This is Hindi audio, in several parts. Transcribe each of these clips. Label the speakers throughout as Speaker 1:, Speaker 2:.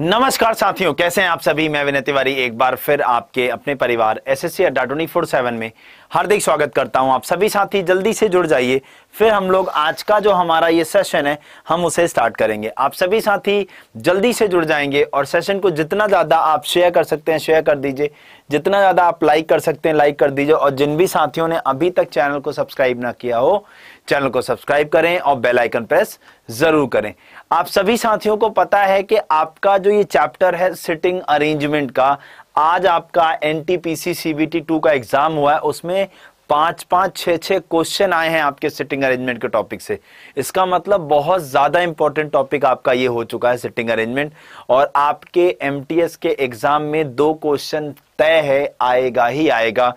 Speaker 1: नमस्कार साथियों कैसे हैं आप सभी मैं विनय तिवारी एक बार फिर आपके अपने परिवार एस एस सी अड्डा ट्वेंटी फोर सेवन में हार्दिक स्वागत करता हूं आप सभी साथी जल्दी से जुड़ जाइए फिर हम लोग आज का जो हमारा ये सेशन है हम उसे स्टार्ट करेंगे आप सभी साथी जल्दी से जुड़ जाएंगे और सेशन को जितना ज़्यादा आप शेयर कर सकते हैं शेयर कर दीजिए जितना ज़्यादा आप लाइक कर सकते हैं लाइक कर दीजिए और जिन भी साथियों ने अभी तक चैनल को सब्सक्राइब ना किया हो चैनल को सब्सक्राइब करें और बेल आइकन प्रेस जरूर करें आप सभी साथियों को पता है कि आपका जो ये चैप्टर है सिटिंग अरेंजमेंट का आज आपका N T P C C B T two का एग्जाम हुआ है उसमें पांच पांच छह छह क्वेश्चन आए हैं आपके सिटिंग अरेंजमेंट के टॉपिक से इसका मतलब बहुत ज़्यादा इंपॉर्टेंट टॉपिक आपका ये हो चुका है सिटिंग अरेंजमेंट और आपके एमटीएस के एग्जाम में दो क्वेश्चन तय है आएगा ही आएगा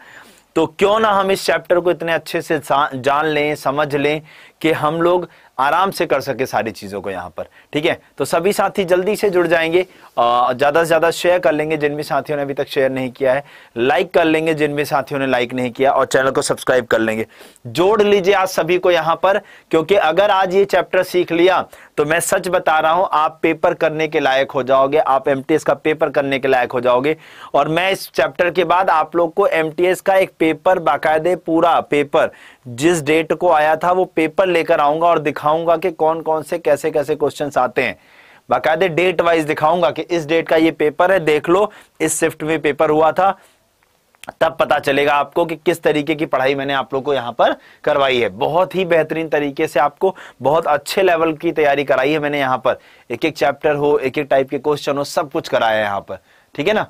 Speaker 1: तो क्यों ना हम इस चैप्टर को इतने अच्छे से जान लें समझ लें कि हम लोग आराम से कर सके सारी चीज़ों को यहां पर ठीक है तो सभी साथी जल्दी से जुड़ जाएंगे ज़्यादा से ज़्यादा शेयर कर लेंगे जिन भी साथियों ने अभी तक शेयर नहीं किया है लाइक कर लेंगे जिन भी साथियों ने लाइक नहीं किया और चैनल को सब्सक्राइब कर लेंगे जोड़ लीजिए आज सभी को यहां पर क्योंकि अगर आज ये चैप्टर सीख लिया तो मैं सच बता रहा हूं आप पेपर करने के लायक हो जाओगे आप एम का पेपर करने के लायक हो जाओगे और मैं इस चैप्टर के बाद आप लोग को एम का एक पेपर बाकायदे पूरा पेपर जिस डेट को आया था वो पेपर लेकर आऊंगा और दिखाऊंगा कि कौन कौन से कैसे कैसे क्वेश्चन आते हैं बाकायदे डेट वाइज दिखाऊंगा कि इस डेट का ये पेपर है देख लो इस शिफ्ट में पेपर हुआ था तब पता चलेगा आपको कि किस तरीके की पढ़ाई मैंने आप लोग को यहाँ पर करवाई है बहुत ही बेहतरीन तरीके से आपको बहुत अच्छे लेवल की तैयारी कराई है मैंने यहाँ पर एक एक चैप्टर हो एक एक टाइप के क्वेश्चन हो सब कुछ कराया है यहाँ पर ठीक है ना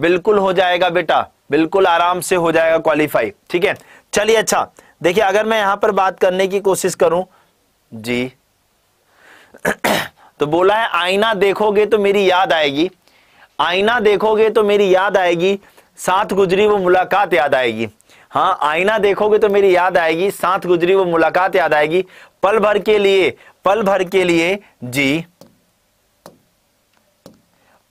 Speaker 1: बिल्कुल हो जाएगा बेटा बिल्कुल आराम से हो जाएगा क्वालिफाई ठीक है चलिए अच्छा देखिए अगर मैं यहां पर बात करने की कोशिश करूं जी तो बोला है आईना देखोगे तो मेरी याद आएगी आईना देखोगे तो मेरी याद आएगी साथ गुजरी वो मुलाकात याद आएगी हाँ आईना देखोगे तो मेरी याद आएगी साथ गुजरी वो मुलाकात याद आएगी पल भर के लिए पल भर के लिए जी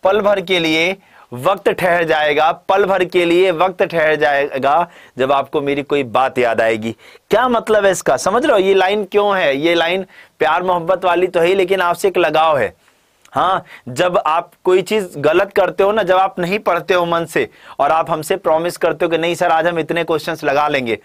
Speaker 1: पल भर के लिए वक्त ठहर जाएगा पल भर के लिए वक्त ठहर जाएगा जब आपको मेरी कोई बात याद आएगी क्या मतलब है इसका समझ रहे हो ये लाइन क्यों है ये लाइन प्यार मोहब्बत वाली तो है लेकिन आपसे एक लगाव है हाँ जब आप कोई चीज गलत करते हो ना जब आप नहीं पढ़ते हो मन से और आप हमसे प्रॉमिस करते हो कि नहीं सर आज हम इतने क्वेश्चंस लगा लेंगे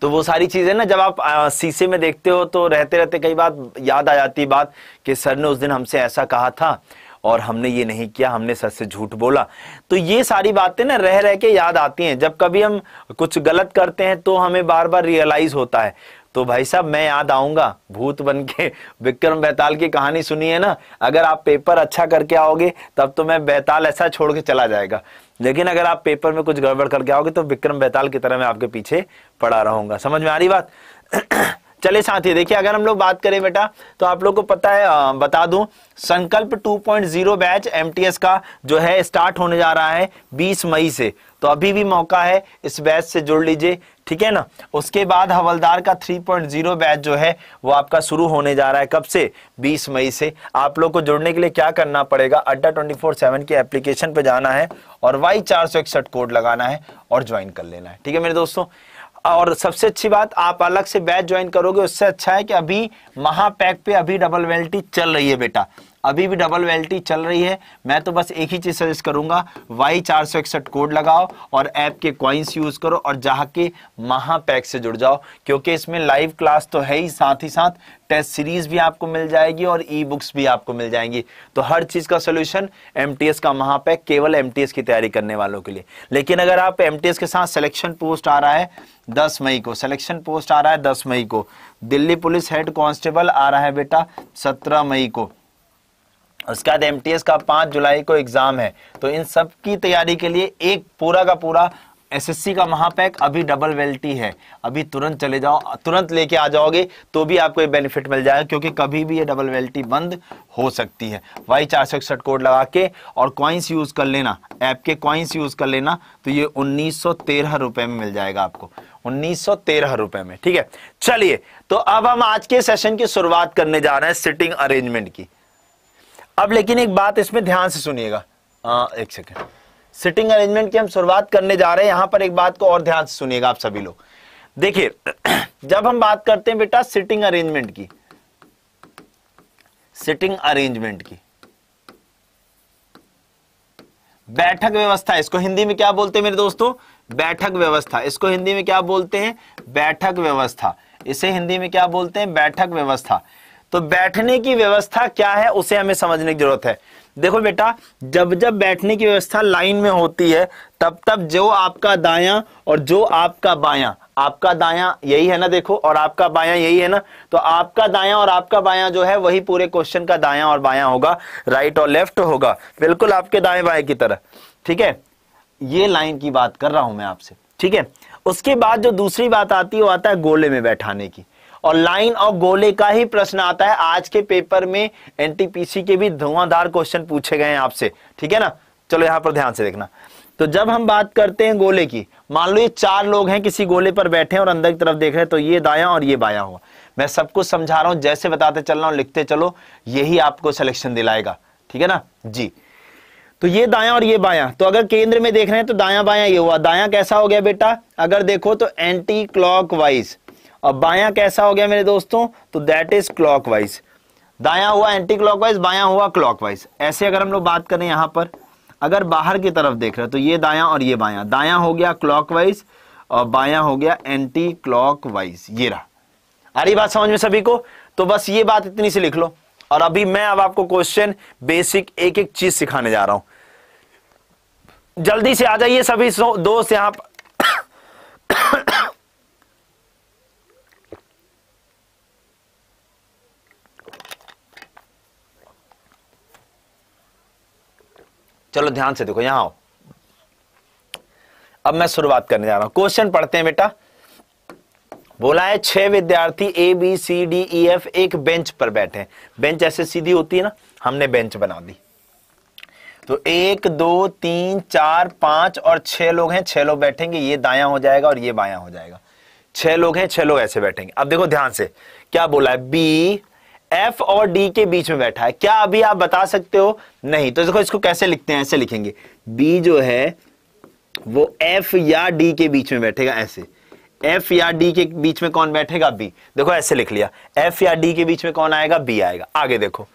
Speaker 1: तो वो सारी चीज़ें ना जब आप शीशे में देखते हो तो रहते रहते कई बार याद आ जाती बात कि सर ने उस दिन हमसे ऐसा कहा था और हमने ये नहीं किया हमने सच से झूठ बोला तो ये सारी बातें ना रह रह के याद आती हैं जब कभी हम कुछ गलत करते हैं तो हमें बार बार रियलाइज होता है तो भाई साहब मैं याद आऊंगा भूत बन के विक्रम बेताल की कहानी सुनी है ना अगर आप पेपर अच्छा करके आओगे तब तो मैं बेताल ऐसा छोड़ के चला जाएगा लेकिन अगर आप पेपर में कुछ गड़बड़ करके आओगे तो विक्रम बेताल की तरह मैं आपके पीछे पड़ा रहूंगा समझ में आ रही बात चले साथ ही देखिए अगर हम लोग बात करें बेटा तो आप लोग को पता है बता दूं संकल्प 2.0 बैच एमटीएस का जो है स्टार्ट होने जा रहा है 20 मई से तो अभी भी मौका है इस बैच से जुड़ लीजिए ठीक है ना उसके बाद हवलदार का 3.0 बैच जो है वो आपका शुरू होने जा रहा है कब से 20 मई से आप लोग को जुड़ने के लिए क्या करना पड़ेगा अड्डा 24/7 के एप्लीकेशन पे जाना है और वाई चार कोड लगाना है और ज्वाइन कर लेना है ठीक है मेरे दोस्तों और सबसे अच्छी बात आप अलग से बैच ज्वाइन करोगे उससे अच्छा है कि अभी महापैक पे अभी डबल वेल्टी चल रही है बेटा अभी भी डबल वेल्टी चल रही है मैं तो बस एक ही चीज़ सजेस्ट करूंगा वाई चार कोड लगाओ और ऐप के कॉइन्स यूज़ करो और जाके महापैक से जुड़ जाओ क्योंकि इसमें लाइव क्लास तो है ही साथ ही साथ टेस्ट सीरीज भी आपको मिल जाएगी और ई बुक्स भी आपको मिल जाएंगी तो हर चीज़ का सोल्यूशन एम का महापैक केवल एम की तैयारी करने वालों के लिए लेकिन अगर आप एम के साथ सिलेक्शन पोस्ट आ रहा है दस मई को सिलेक्शन पोस्ट आ रहा है दस मई को दिल्ली पुलिस हेड कांस्टेबल आ रहा है बेटा सत्रह मई को उसके बाद एम का पांच जुलाई को एग्ज़ाम है तो इन सब की तैयारी के लिए एक पूरा का पूरा एसएससी का महापैक अभी डबल वेल्टी है अभी तुरंत चले जाओ तुरंत लेके आ जाओगे तो भी आपको ये बेनिफिट मिल जाएगा क्योंकि कभी भी ये डबल वेल्टी बंद हो सकती है वाई चार सौ इकसठ कोड लगा के और क्वाइंस यूज़ कर लेना ऐप के क्वाइंस यूज़ कर लेना तो ये उन्नीस सौ तेरह रुपए में मिल जाएगा आपको उन्नीस सौ तेरह रुपए में ठीक है चलिए तो अब हम आज के सेशन की शुरुआत करने जा रहे हैं सिटिंग अरेंजमेंट की अब लेकिन एक बात इसमें ध्यान से सुनिएगा हाँ, एक सेकेंड सिटिंग अरेंजमेंट की हम शुरुआत करने जा रहे हैं यहां पर एक बात को और ध्यान से सुनिएगा आप सभी लोग देखिए जब हम बात करते हैं बेटा सिटिंग अरेंजमेंट की सिटिंग अरेंजमेंट की बैठक व्यवस्था इसको हिंदी में क्या बोलते हैं मेरे दोस्तों बैठक व्यवस्था इसको हिंदी में क्या बोलते हैं बैठक व्यवस्था इसे हिंदी में क्या बोलते हैं बैठक व्यवस्था तो बैठने की व्यवस्था क्या है उसे हमें समझने की जरूरत है देखो बेटा जब जब बैठने की व्यवस्था लाइन में होती है तब तब जो आपका दाया और जो आपका बाया आपका दाया यही है ना देखो और आपका बाया यही है ना तो आपका दाया और आपका बाया जो है वही पूरे क्वेश्चन का दाया और बाया होगा राइट और लेफ्ट होगा बिल्कुल आपके दाएं बाएं की तरह ठीक है ये लाइन की बात कर रहा हूं मैं आपसे ठीक है उसके बाद जो दूसरी बात आती है वो आता है गोले में बैठाने की और लाइन और गोले का ही प्रश्न आता है आज के पेपर में एनटीपीसी के भी धुआंधार क्वेश्चन पूछे गए हैं आपसे ठीक है ना चलो यहां पर ध्यान से देखना तो जब हम बात करते हैं गोले की मान लो ये चार लोग हैं किसी गोले पर बैठे हैं और अंदर की तरफ देख रहे हैं तो ये दाया और ये बाया हुआ मैं सबको समझा रहा हूं जैसे बताते चल रहा हूं लिखते चलो यही आपको सिलेक्शन दिलाएगा ठीक है ना जी तो ये दाया और ये बाया तो अगर केंद्र में देख रहे हैं तो दाया बाया ये हुआ दाया कैसा हो गया बेटा अगर देखो तो एंटी क्लॉक वाइज अब बाया कैसा हो गया मेरे दोस्तों तो दैट इज क्लॉकवाइज दाया हुआ एंटी क्लॉकवाइज बाया हुआ क्लॉकवाइज ऐसे अगर हम लोग बात करें यहां पर अगर बाहर की तरफ देख रहे हो तो ये दाया और ये बाया दाया हो गया क्लॉकवाइज और बाया हो गया एंटी क्लॉकवाइज ये रहा आ रही बात समझ में सभी को तो बस ये बात इतनी सी लिख लो और अभी मैं अब आपको क्वेश्चन बेसिक एक एक चीज सिखाने जा रहा हूं जल्दी से आ जाइए सभी दोस्त यहाँ चलो ध्यान से देखो यहां आओ अब मैं शुरुआत करने जा रहा हूं क्वेश्चन पढ़ते हैं बेटा बोला है छह विद्यार्थी A B C D E F एक बेंच पर बैठे हैं बेंच ऐसे सीधी होती है ना हमने बेंच बना दी तो एक दो तीन चार पांच और छह लोग हैं छह लोग बैठेंगे ये दाया हो जाएगा और ये बाया हो जाएगा छह लोग हैं छह लोग ऐसे बैठेंगे अब देखो ध्यान से क्या बोला है बी एफ और डी के बीच में बैठा है क्या अभी आप बता सकते हो नहीं तो देखो इसको कैसे लिखते हैं ऐसे लिखेंगे बी जो है वो एफ या डी के बीच में बैठेगा ऐसे एफ या डी के बीच में कौन बैठेगा बी देखो ऐसे लिख लिया एफ या डी के बीच में कौन आएगा बी आएगा आगे देखो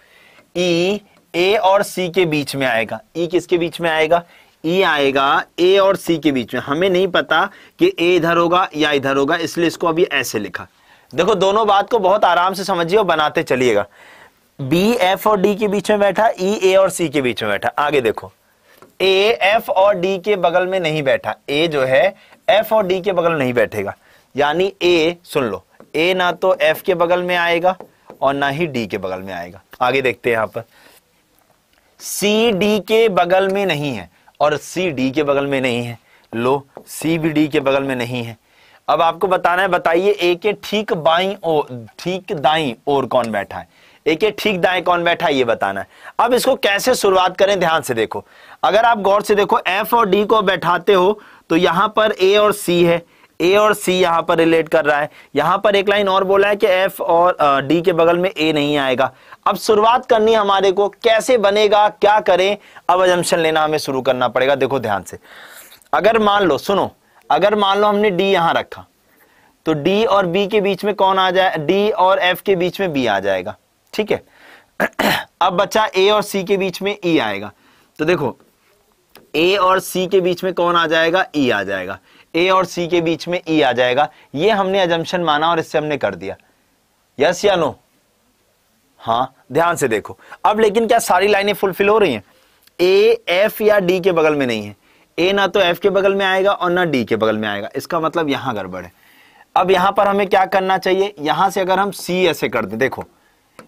Speaker 1: ई e, ए और सी के बीच में आएगा ई e किसके बीच में आएगा ई e आएगा ए और सी के बीच में हमें नहीं पता कि ए इधर होगा या इधर होगा इसलिए इसको अभी ऐसे लिखा देखो दोनों बात को बहुत आराम से समझिए और बनाते चलिएगा बी एफ और डी के बीच में बैठा ई e, ए और सी के बीच में बैठा आगे देखो ए एफ और डी के बगल में नहीं बैठा ए जो है एफ और डी के बगल नहीं बैठेगा यानी ए सुन लो ए ना तो एफ के बगल में आएगा और ना ही डी के बगल में आएगा आगे देखते हैं यहां पर सी डी के बगल में नहीं है और सी डी के बगल में नहीं है लो सी भी डी के बगल में नहीं है अब आपको बताना है बताइए ए के ठीक बाई और ठीक दाई और कौन बैठा है ए के ठीक दाएं कौन बैठा है ये बताना है अब इसको कैसे शुरुआत करें ध्यान से देखो अगर आप गौर से देखो एफ और डी को बैठाते हो तो यहां पर ए और सी है ए और सी यहां पर रिलेट कर रहा है यहां पर एक लाइन और बोला है कि एफ और डी के बगल में ए नहीं आएगा अब शुरुआत करनी हमारे को कैसे बनेगा क्या करें अब अजम्पन लेना हमें शुरू करना पड़ेगा देखो ध्यान से अगर मान लो सुनो अगर मान लो हमने डी यहां रखा तो डी और बी के बीच में कौन आ जाए डी और एफ के बीच में बी आ जाएगा ठीक है अब बच्चा ए और सी के बीच में ई e आएगा तो देखो ए और सी के बीच में कौन आ जाएगा ई e आ जाएगा ए और सी के बीच में ई e आ जाएगा ये हमने एजम्पन माना और इससे हमने कर दिया यस या नो हाँ ध्यान से देखो अब लेकिन क्या सारी लाइनें फुलफिल हो रही हैं ए एफ या डी के बगल में नहीं है ए ना तो एफ के बगल में आएगा और ना डी के बगल में आएगा इसका मतलब यहां गड़बड़ है अब यहाँ पर हमें क्या करना चाहिए यहां से अगर हम सी ऐसे कर दें देखो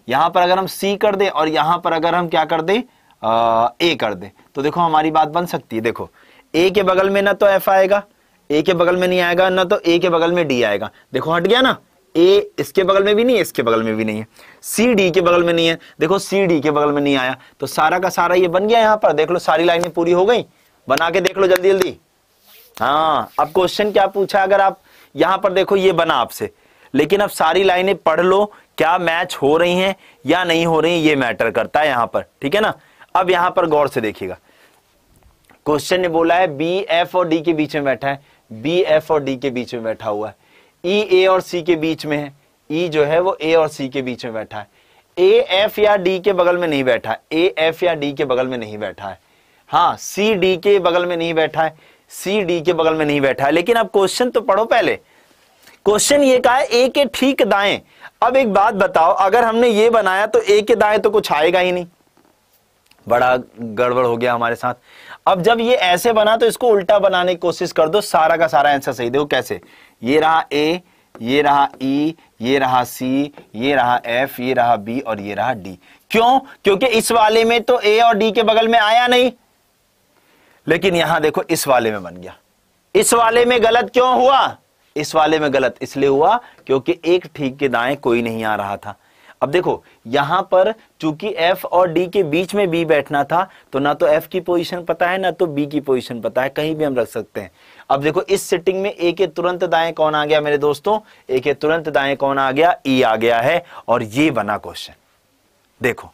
Speaker 1: यहां पर अगर हम सी कर दें और यहाँ पर अगर हम क्या कर दें ए कर दें तो देखो हमारी बात बन सकती है देखो ए के बगल में ना तो एफ आएगा ए के बगल में नहीं आएगा ना तो ए के बगल में डी आएगा देखो हट गया ना ए इसके बगल में भी नहीं है इसके बगल में भी नहीं है सी डी के बगल में नहीं है देखो सी डी के बगल में नहीं आया तो सारा का सारा ये बन गया यहाँ पर देख लो सारी लाइनें पूरी हो गई बना के देख लो जल्दी जल्दी हाँ अब क्वेश्चन क्या पूछा अगर आप यहां पर देखो ये बना आपसे लेकिन अब सारी लाइनें पढ़ लो क्या मैच हो रही हैं या नहीं हो रही ये मैटर करता है यहां पर ठीक है ना अब यहां पर गौर से देखिएगा क्वेश्चन ने बोला है बी एफ और डी के बीच में बैठा है बी एफ और डी के बीच में बैठा हुआ है ई e, ए और सी के बीच में है ई e जो है वो ए और सी के बीच में बैठा है ए एफ या डी के बगल में नहीं बैठा ए एफ या डी के बगल में नहीं बैठा है हाँ सी डी के बगल में नहीं बैठा है सी डी के बगल में नहीं बैठा है लेकिन अब क्वेश्चन तो पढ़ो पहले क्वेश्चन ये कहा है ए के ठीक दाएं अब एक बात बताओ अगर हमने ये बनाया तो ए के दाएं तो कुछ आएगा ही नहीं बड़ा गड़बड़ हो गया हमारे साथ अब जब ये ऐसे बना तो इसको उल्टा बनाने की कोशिश कर दो सारा का सारा आंसर सही देखो कैसे ये रहा ए ये रहा ई e, ये रहा सी ये रहा एफ ये रहा बी और ये रहा डी क्यों क्योंकि इस वाले में तो ए और डी के बगल में आया नहीं लेकिन यहां देखो इस वाले में बन गया इस वाले में गलत क्यों हुआ इस वाले में गलत इसलिए हुआ क्योंकि एक ठीक के दाएं कोई नहीं आ रहा था अब देखो यहां पर चूंकि F और D के बीच में B बैठना था तो ना तो F की पोजीशन पता है ना तो B की पोजीशन पता है कहीं भी हम रख सकते हैं अब देखो इस सिटिंग में ए के तुरंत दाएं कौन आ गया मेरे दोस्तों ए के तुरंत दाएं कौन आ गया ई e आ गया है और ये बना क्वेश्चन देखो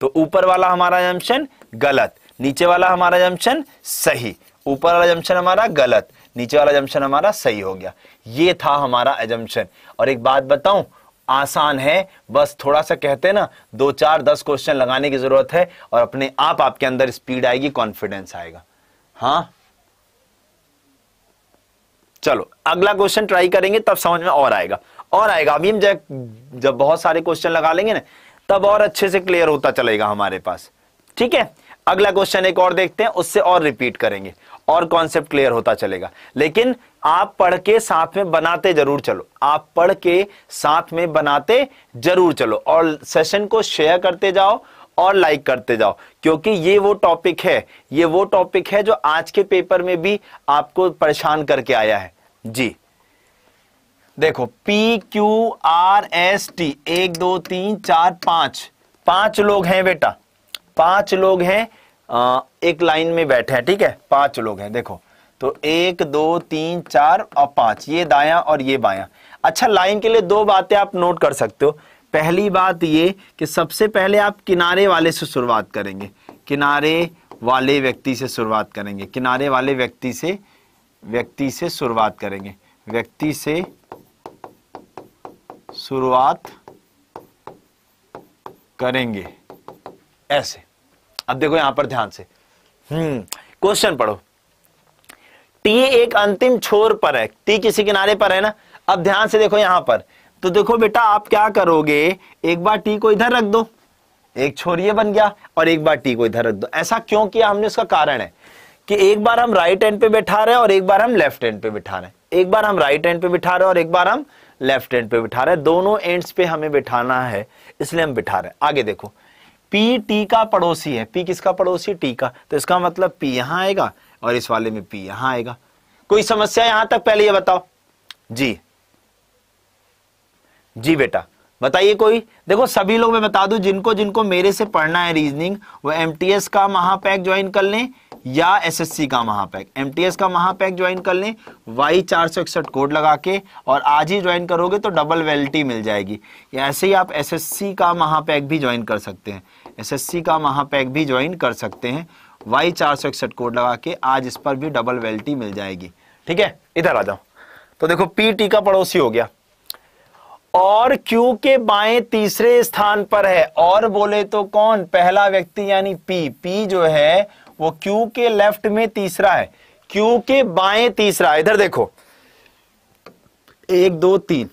Speaker 1: तो ऊपर वाला हमारा जंक्शन गलत नीचे वाला हमारा जंक्शन सही ऊपर वाला जंक्शन हमारा गलत नीचे वाला जंक्शन हमारा सही हो गया ये था हमारा एजम्पन और एक बात बताऊं आसान है बस थोड़ा सा कहते हैं ना दो चार दस क्वेश्चन लगाने की जरूरत है और अपने आप आपके अंदर स्पीड आएगी कॉन्फिडेंस आएगा हाँ चलो अगला क्वेश्चन ट्राई करेंगे तब समझ में और आएगा और आएगा अभी हम जब जब बहुत सारे क्वेश्चन लगा लेंगे ना तब और अच्छे से क्लियर होता चलेगा हमारे पास ठीक है अगला क्वेश्चन एक और देखते हैं उससे और रिपीट करेंगे और कॉन्सेप्ट क्लियर होता चलेगा लेकिन आप पढ़ के साथ में बनाते जरूर चलो आप पढ़ के साथ में बनाते जरूर चलो और सेशन को शेयर करते जाओ और लाइक करते जाओ क्योंकि ये वो टॉपिक है ये वो टॉपिक है जो आज के पेपर में भी आपको परेशान करके आया है जी देखो P Q R S T एक दो तीन चार पांच पांच लोग हैं बेटा पांच लोग हैं एक लाइन में बैठे हैं ठीक है पांच लोग हैं देखो तो एक दो तीन चार और पांच ये दाया और ये बाया अच्छा लाइन के लिए दो बातें आप नोट कर सकते हो पहली बात ये कि सबसे पहले आप किनारे वाले से शुरुआत करेंगे किनारे वाले व्यक्ति से शुरुआत करेंगे किनारे वाले व्यक्ति से व्यक्ति से शुरुआत करेंगे व्यक्ति से शुरुआत करेंगे ऐसे अब देखो यहां पर ध्यान से हम्म क्वेश्चन पढ़ो टी एक अंतिम छोर पर है टी किसी किनारे पर है ना अब ध्यान से देखो यहां पर तो देखो बेटा आप क्या करोगे एक बार टी को इधर रख दो एक छोर ये बन गया और एक बार टी को इधर रख दो ऐसा क्यों किया हमने उसका कारण है कि एक बार हम राइट एंड पे बैठा रहे हैं और एक बार हम लेफ्ट एंड पे बिठा रहे हैं एक बार हम राइट एंड पे बिठा रहे हैं और एक बार हम लेफ्ट एंड पे बिठा रहे हैं दोनों एंड्स पे हमें बिठाना है इसलिए हम बिठा रहे हैं आगे देखो पी टी का पड़ोसी है पी किसका पड़ोसी टी का तो इसका मतलब पी यहां आएगा और इस वाले में पी यहां आएगा कोई समस्या यहां तक पहले ये बताओ जी जी बेटा बताइए कोई देखो सभी लोग मैं बता दूं जिनको जिनको मेरे से पढ़ना है रीजनिंग वो एमटीएस का महापैक ज्वाइन कर लें या एसएससी का महापैक एमटीएस का महापैक ज्वाइन कर लें वाई चार सौ इकसठ कोड लगा के और आज ही ज्वाइन करोगे तो डबल वैलिटी मिल जाएगी ऐसे ही आप एसएससी का महापैक भी ज्वाइन कर सकते हैं एसएससी का महापैक भी ज्वाइन कर सकते हैं वाई चार सौ इकसठ कोड लगा के आज इस पर भी डबल वैलिटी मिल जाएगी ठीक है इधर आ जाओ तो देखो पीटी का पड़ोसी हो गया और क्यू के बाएं तीसरे स्थान पर है और बोले तो कौन पहला व्यक्ति यानी पी पी जो है वो क्यू के लेफ्ट में तीसरा है क्यू के बाएं तीसरा है इधर देखो एक दो तीन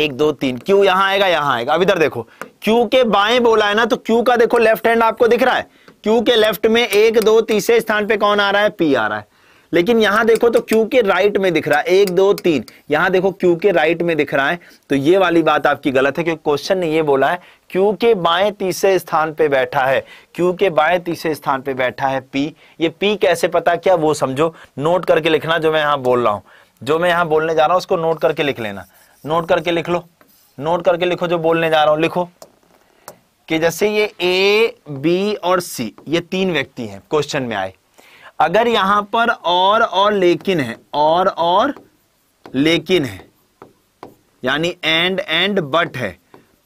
Speaker 1: एक दो तीन क्यू यहां आएगा यहां आएगा अब इधर देखो क्यू के बाएं बोला है ना तो क्यू का देखो लेफ्ट हैंड आपको दिख रहा है क्यू के लेफ्ट में एक दो तीसरे स्थान पे कौन आ रहा है पी आ रहा है लेकिन यहां देखो तो क्यू के राइट में दिख रहा है एक दो तीन यहां देखो क्यू के राइट में दिख रहा है तो ये वाली बात आपकी गलत है क्योंकि क्वेश्चन ने ये बोला है क्यू के बाएं तीसरे स्थान पे बैठा है क्यू के बाएं तीसरे स्थान पे बैठा है पी ये पी कैसे पता क्या वो समझो नोट करके लिखना जो मैं यहां बोल रहा हूं जो मैं यहां बोलने जा रहा हूं उसको नोट करके लिख लेना नोट करके लिख लो नोट करके लिखो जो बोलने जा रहा हूं लिखो कि जैसे ये ए बी और सी ये तीन व्यक्ति हैं क्वेश्चन में आए अगर यहां पर और और लेकिन है और और लेकिन है यानी एंड एंड बट है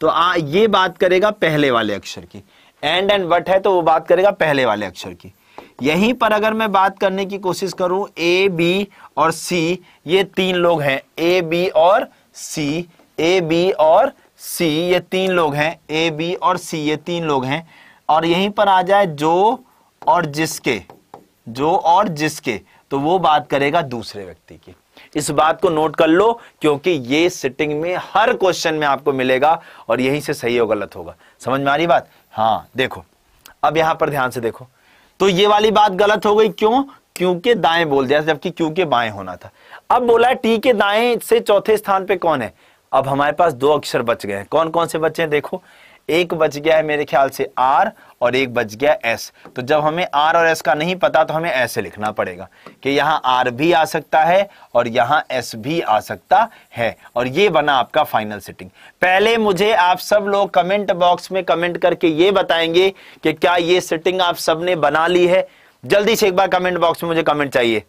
Speaker 1: तो आ, ये बात करेगा पहले वाले अक्षर की एंड एंड बट है तो वो बात करेगा पहले वाले अक्षर की यहीं पर अगर मैं बात करने की कोशिश करूं ए बी और सी ये तीन लोग हैं ए बी और सी ए बी और सी ये तीन लोग हैं ए बी और सी ये तीन लोग हैं और यहीं पर आ जाए जो और जिसके जो और जिसके तो वो बात करेगा दूसरे व्यक्ति की इस बात को नोट कर लो क्योंकि ये सिटिंग में हर क्वेश्चन में आपको मिलेगा और यहीं से सही हो गलत होगा समझ में आ रही बात हाँ देखो अब यहां पर ध्यान से देखो तो ये वाली बात गलत हो गई क्यों क्योंकि दाएं बोल दिया जबकि क्योंकि बाएं होना था अब बोला है टी के दाएं से चौथे स्थान पे कौन है अब हमारे पास दो अक्षर बच गए हैं कौन कौन से बचे हैं देखो एक बच गया है मेरे ख्याल से आर और एक बच गया एस तो जब हमें आर और एस का नहीं पता तो हमें ऐसे लिखना पड़ेगा कि यहाँ आर भी आ सकता है और यहाँ एस भी आ सकता है और ये बना आपका फाइनल सेटिंग पहले मुझे आप सब लोग कमेंट बॉक्स में कमेंट करके ये बताएंगे कि क्या ये सेटिंग आप सबने बना ली है जल्दी से एक बार कमेंट बॉक्स में मुझे कमेंट चाहिए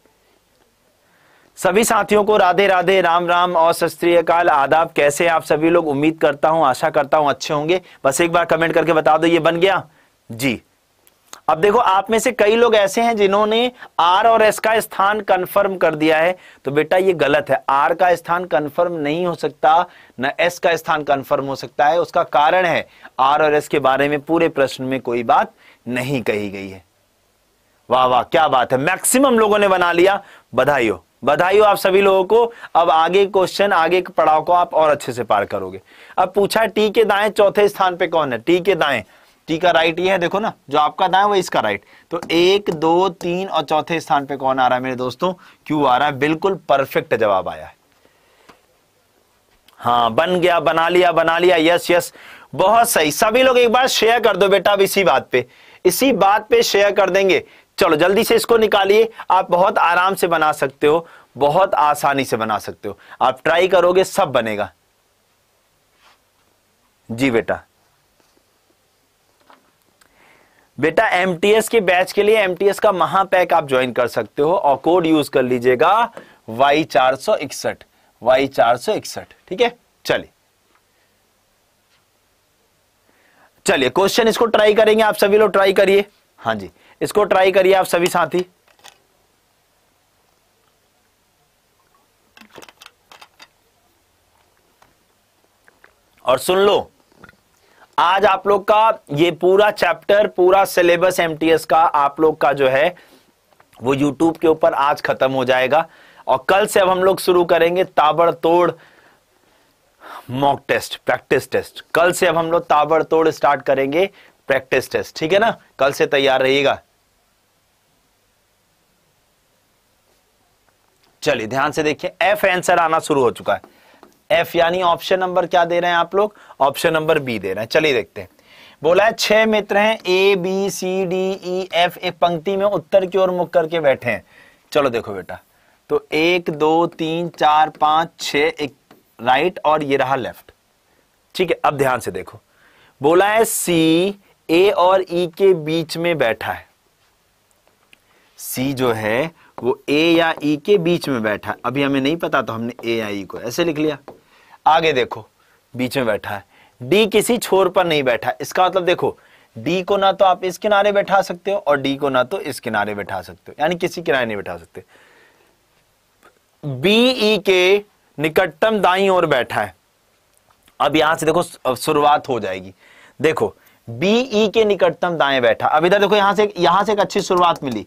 Speaker 1: सभी साथियों को राधे राधे राम राम और काल आदाब कैसे आप सभी लोग उम्मीद करता हूं आशा करता हूं अच्छे होंगे बस एक बार कमेंट करके बता दो ये बन गया जी अब देखो आप में से कई लोग ऐसे हैं जिन्होंने आर और एस का स्थान कंफर्म कर दिया है तो बेटा ये गलत है आर का स्थान कंफर्म नहीं हो सकता न एस का स्थान कंफर्म हो सकता है उसका कारण है आर और एस के बारे में पूरे प्रश्न में कोई बात नहीं कही गई है वाह वाह क्या बात है मैक्सिमम लोगों ने बना लिया बधाई हो बधाई हो आप सभी लोगों को अब आगे क्वेश्चन आगे के पड़ाव को आप और अच्छे से पार करोगे अब पूछा टी के दाएं चौथे स्थान पर कौन है टी के दाएं टी का राइट ये है देखो ना जो आपका दाएं वो इसका राइट तो एक दो तीन और चौथे स्थान पे कौन आ रहा है मेरे दोस्तों क्यू आ रहा है बिल्कुल परफेक्ट जवाब आया है हाँ बन गया बना लिया बना लिया यस यस बहुत सही सभी लोग एक बार शेयर कर दो बेटा अब इसी बात पे इसी बात पे शेयर कर देंगे चलो जल्दी से इसको निकालिए आप बहुत आराम से बना सकते हो बहुत आसानी से बना सकते हो आप ट्राई करोगे सब बनेगा जी बेटा बेटा एस के बैच के लिए एस का महापैक आप ज्वाइन कर सकते हो और कोड यूज कर लीजिएगा वाई चार सौ इकसठ वाई चार सौ इकसठ ठीक है चलिए चलिए क्वेश्चन इसको ट्राई करेंगे आप सभी लोग ट्राई करिए हाँ जी इसको ट्राई करिए आप सभी साथी और सुन लो आज आप लोग का ये पूरा चैप्टर पूरा सिलेबस एमटीएस का आप लोग का जो है वो यूट्यूब के ऊपर आज खत्म हो जाएगा और कल से अब हम लोग शुरू करेंगे ताबड़तोड़ मॉक टेस्ट प्रैक्टिस टेस्ट कल से अब हम लोग ताबड़तोड़ स्टार्ट करेंगे प्रैक्टिस टेस्ट ठीक है ना कल से तैयार रहिएगा चलिए ध्यान से देखिए एफ आंसर आना शुरू हो चुका है एफ यानी ऑप्शन नंबर क्या दे रहे हैं आप लोग ऑप्शन नंबर बी दे रहे हैं चलिए देखते हैं बोला है छह मित्र हैं A B C D E F एक पंक्ति में उत्तर की ओर मुख करके बैठे हैं चलो देखो बेटा तो एक दो तीन चार पांच छ एक राइट और ये रहा लेफ्ट ठीक है अब ध्यान से देखो बोला है सी ए और ई e के बीच में बैठा है सी जो है वो ए या ई e के बीच में बैठा अभी हमें नहीं पता तो हमने ए या ई e को ऐसे लिख लिया आगे देखो बीच में बैठा है डी किसी छोर पर नहीं बैठा इसका मतलब देखो डी को ना तो आप इस किनारे बैठा सकते हो और डी को ना तो इस किनारे बैठा सकते हो यानी किसी किनारे नहीं बैठा सकते बीई e के निकटतम दाई ओर बैठा है अब यहां से देखो शुरुआत हो जाएगी देखो बीई e के निकटतम दाए बैठा अब इधर देखो यहां से यहां से एक अच्छी शुरुआत मिली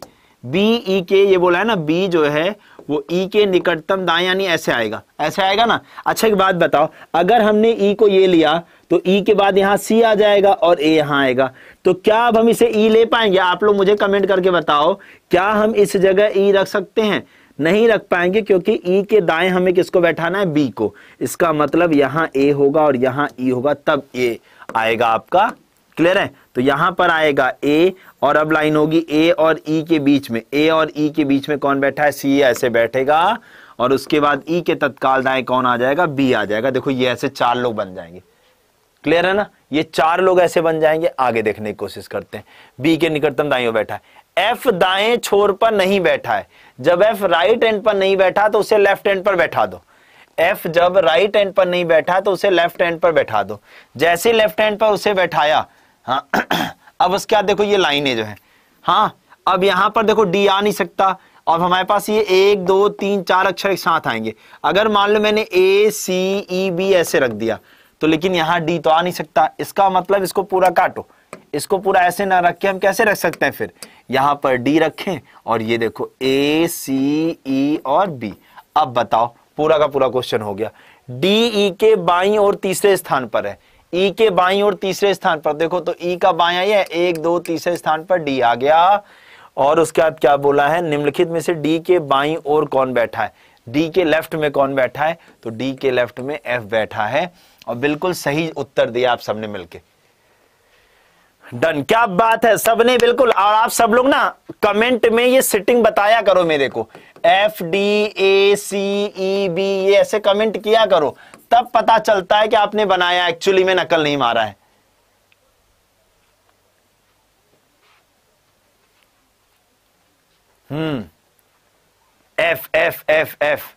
Speaker 1: बीई e के ये बोला है ना बी जो है वो ई के निकटतम दाएं यानी ऐसे आएगा ऐसे आएगा ना अच्छा एक बात बताओ अगर हमने ई को ये लिया तो ई के बाद यहाँ सी आ जाएगा और ए यहाँ आएगा तो क्या अब हम इसे ई ले पाएंगे आप लोग मुझे कमेंट करके बताओ क्या हम इस जगह ई रख सकते हैं नहीं रख पाएंगे क्योंकि ई के दाएं हमें किसको बैठाना है बी को इसका मतलब यहाँ ए होगा और यहाँ ई होगा तब ए आएगा आपका क्लियर है तो यहां पर आएगा ए और अब लाइन होगी ए और ई e के बीच में ए और ई e के बीच में कौन बैठा है सी ऐसे बैठेगा और उसके बाद ई e के तत्काल दाए कौन आ जाएगा बी आ जाएगा देखो ये ऐसे चार लोग बन जाएंगे क्लियर है ना ये चार लोग ऐसे बन जाएंगे आगे देखने की कोशिश करते हैं बी के निकटतम दाइयों बैठा है एफ दाएं छोर पर नहीं बैठा है जब एफ राइट एंड पर नहीं बैठा तो उसे लेफ्ट एंड पर बैठा दो एफ जब राइट एंड पर नहीं बैठा तो उसे लेफ्ट एंड पर बैठा दो जैसे लेफ्ट एंड पर उसे बैठाया हाँ अब उसके बाद देखो ये लाइनें जो है हाँ अब यहाँ पर देखो डी आ नहीं सकता और हमारे पास ये एक दो तीन चार अक्षर एक साथ आएंगे अगर मान लो मैंने ए सी ई बी ऐसे रख दिया तो लेकिन यहाँ डी तो आ नहीं सकता इसका मतलब इसको पूरा काटो इसको पूरा ऐसे ना रख के हम कैसे रख सकते हैं फिर यहाँ पर डी रखें और ये देखो ए सी ई और बी अब बताओ पूरा का पूरा क्वेश्चन हो गया डी ई e के बाई और तीसरे स्थान पर है ई के बाई और तीसरे स्थान पर देखो तो ई का बाया ये एक दो तीसरे स्थान पर डी आ गया और उसके बाद क्या बोला है निम्नलिखित में से डी के बाई और कौन बैठा है डी के लेफ्ट में कौन बैठा है तो डी के लेफ्ट में एफ बैठा है और बिल्कुल सही उत्तर दिया आप सबने मिलके डन क्या बात है सबने बिल्कुल और आप सब लोग ना कमेंट में ये सिटिंग बताया करो मेरे को F D A C E B ये ऐसे कमेंट किया करो तब पता चलता है कि आपने बनाया एक्चुअली में नकल नहीं मारा है हम्म एफ एफ एफ एफ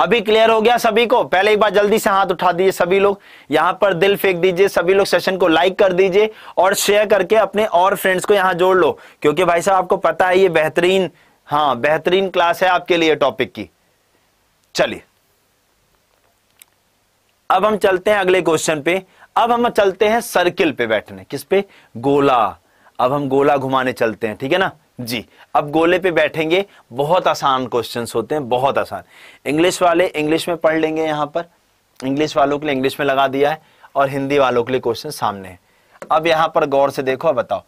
Speaker 1: अभी क्लियर हो गया सभी को पहले एक बार जल्दी से हाथ उठा दीजिए सभी लोग यहां पर दिल फेंक दीजिए सभी लोग सेशन को लाइक कर दीजिए और शेयर करके अपने और फ्रेंड्स को यहां जोड़ लो क्योंकि भाई साहब आपको पता है ये बेहतरीन हाँ बेहतरीन क्लास है आपके लिए टॉपिक की चलिए अब हम चलते हैं अगले क्वेश्चन पे अब हम चलते हैं सर्किल पे बैठने किस पे गोला अब हम गोला घुमाने चलते हैं ठीक है ना जी अब गोले पे बैठेंगे बहुत आसान क्वेश्चन होते हैं बहुत आसान इंग्लिश वाले इंग्लिश में पढ़ लेंगे यहां पर इंग्लिश वालों के लिए इंग्लिश में लगा दिया है और हिंदी वालों के लिए क्वेश्चन सामने है अब यहां पर गौर से देखो बताओ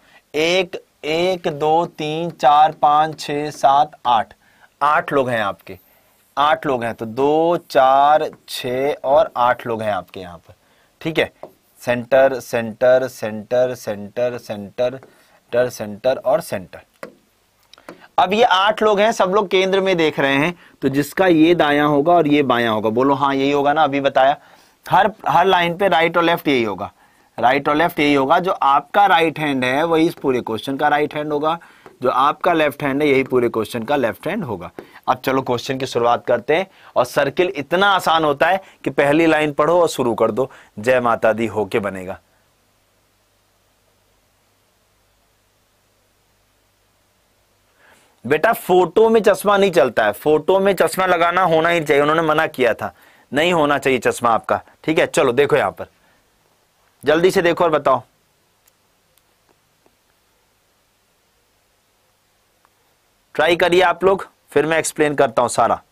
Speaker 1: एक एक दो तीन चार पाँच छ सात आठ आठ लोग हैं आपके आठ लोग हैं तो दो चार छ और आठ लोग हैं आपके यहाँ पर ठीक है centre centre centre centre centre centre centre और सेंटर अब ये आठ लोग हैं सब लोग केंद्र में देख रहे हैं तो जिसका ये दाया होगा और ये बाया होगा बोलो हाँ यही होगा ना अभी बताया हर हर लाइन पे राइट और लेफ्ट यही होगा राइट और लेफ्ट यही होगा जो आपका राइट हैंड है वही इस पूरे क्वेश्चन का राइट हैंड होगा जो आपका लेफ्ट हैंड है यही पूरे क्वेश्चन का लेफ्ट हैंड होगा अब चलो क्वेश्चन की शुरुआत करते हैं और सर्किल इतना आसान होता है कि पहली लाइन पढ़ो और शुरू कर दो जय माता दी होके बनेगा बेटा फोटो में चश्मा नहीं चलता है फोटो में चश्मा लगाना होना ही चाहिए उन्होंने मना किया था नहीं होना चाहिए चश्मा आपका ठीक है चलो देखो यहां पर जल्दी से देखो और बताओ ट्राई करिए आप लोग फिर मैं एक्सप्लेन करता हूं सारा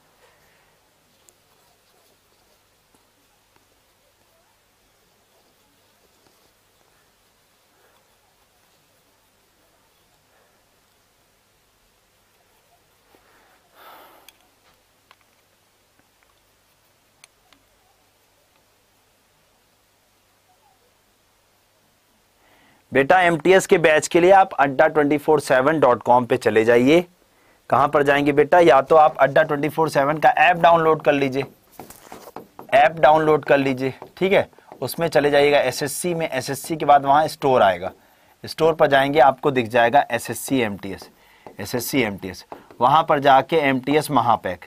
Speaker 1: बेटा एम के बैच के लिए आप Adda twenty four seven dot com चले जाइए कहां पर जाएंगे बेटा या तो आप अड्डा ट्वेंटी फोर सेवन का ऐप डाउनलोड कर लीजिए ऐप डाउनलोड कर लीजिए ठीक है उसमें चले जाइएगा एसएससी में एसएससी के बाद वहां स्टोर आएगा स्टोर पर जाएंगे आपको दिख जाएगा S S C M T S S S C M T T S पर जाके M T S Mahapack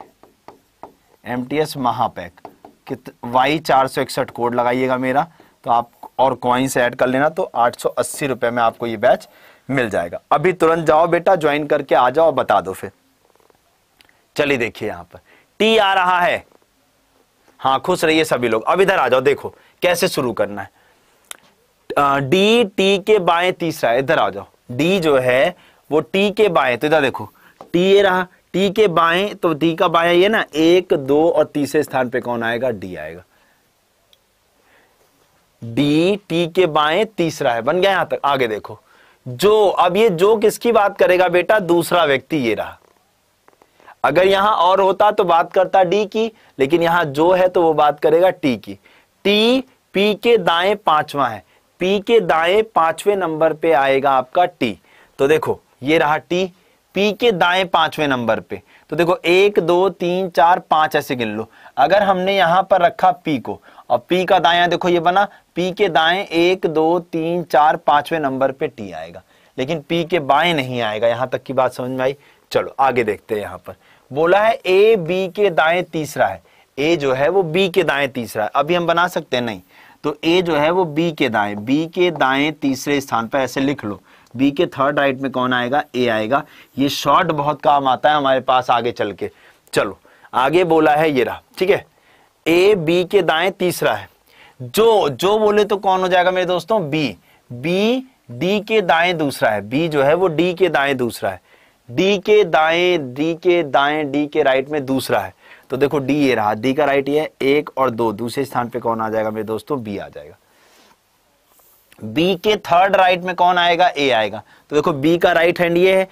Speaker 1: M T S Mahapack Y चार सौ इकसठ कोड लगाइएगा मेरा तो आप और से ऐड कर लेना तो आठ सौ अस्सी रुपए में आपको ये बैच मिल जाएगा अभी तुरंत जाओ बेटा ज्वाइन करके आ जाओ बता दो फिर चलिए देखिए यहाँ पर टी आ रहा है हाँ खुश रहिए सभी लोग अब इधर आ जाओ देखो कैसे शुरू करना है डी टी के बाएं तीसरा इधर आ जाओ डी जो है वो टी के बाएं तो इधर देखो टी ये रहा टी के बाएं तो डी का बाया ये ना एक दो और तीसरे स्थान पे कौन आएगा डी आएगा डी टी के बाएं तीसरा है बन गया यहां तक आगे देखो जो अब ये जो किसकी बात करेगा बेटा दूसरा व्यक्ति ये रहा अगर यहां और होता तो बात करता डी की लेकिन यहां जो है तो वो बात करेगा टी की टी पी के दाएं पांचवा है पी के दाएं पांचवें नंबर पे आएगा आपका टी तो देखो ये रहा टी पी के दाएं पांचवें नंबर पे तो देखो एक दो तीन चार पांच ऐसे गिन लो अगर हमने यहां पर रखा पी को और पी का दाया देखो ये बना पी के दाएं एक दो तीन चार पांचवें नंबर पे टी आएगा लेकिन पी के बाएं नहीं आएगा यहां तक की बात समझ में आई चलो आगे देखते हैं यहाँ पर बोला है ए बी के दाएं तीसरा है ए जो है वो बी के दाएं तीसरा है अभी हम बना सकते हैं नहीं तो ए जो है वो बी के दाएं बी के दाएं तीसरे स्थान पर ऐसे लिख लो बी के थर्ड राइट में कौन आएगा ए आएगा ये शॉर्ट बहुत काम आता है हमारे पास आगे चल के चलो आगे बोला है ये रहा ठीक है ए बी के दाएं तीसरा है जो जो बोले तो कौन हो जाएगा मेरे दोस्तों बी बी डी के दाएं दूसरा है बी जो है वो डी के दाएं दूसरा है डी के दाएं डी के दाएं डी के राइट में दूसरा है तो देखो डी ये रहा डी का राइट ये है एक और दो दूसरे स्थान पे कौन आ जाएगा मेरे दोस्तों बी आ जाएगा बी के थर्ड राइट में कौन आएगा ए आएगा तो देखो बी का राइट हैंड ये है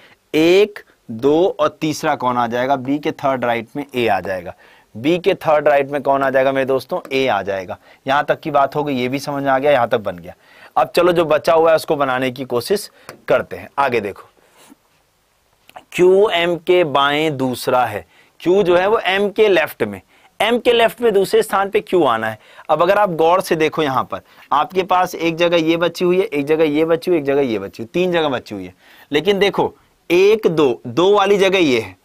Speaker 1: एक दो और तीसरा कौन आ जाएगा बी के थर्ड राइट में ए आ जाएगा बी के थर्ड राइट में कौन आ जाएगा मेरे दोस्तों ए आ जाएगा यहां तक की बात हो गई ये भी समझ आ गया यहां तक बन गया अब चलो जो बचा हुआ है उसको बनाने की कोशिश करते हैं आगे देखो क्यू एम के बाएं दूसरा है क्यू जो है वो एम के लेफ्ट में एम के लेफ्ट में दूसरे स्थान पे क्यू आना है अब अगर आप गौर से देखो यहां पर आपके पास एक जगह ये बची हुई है एक जगह ये बची हुई एक जगह ये बची हुई तीन जगह बची हुई है लेकिन देखो एक दो दो वाली जगह ये है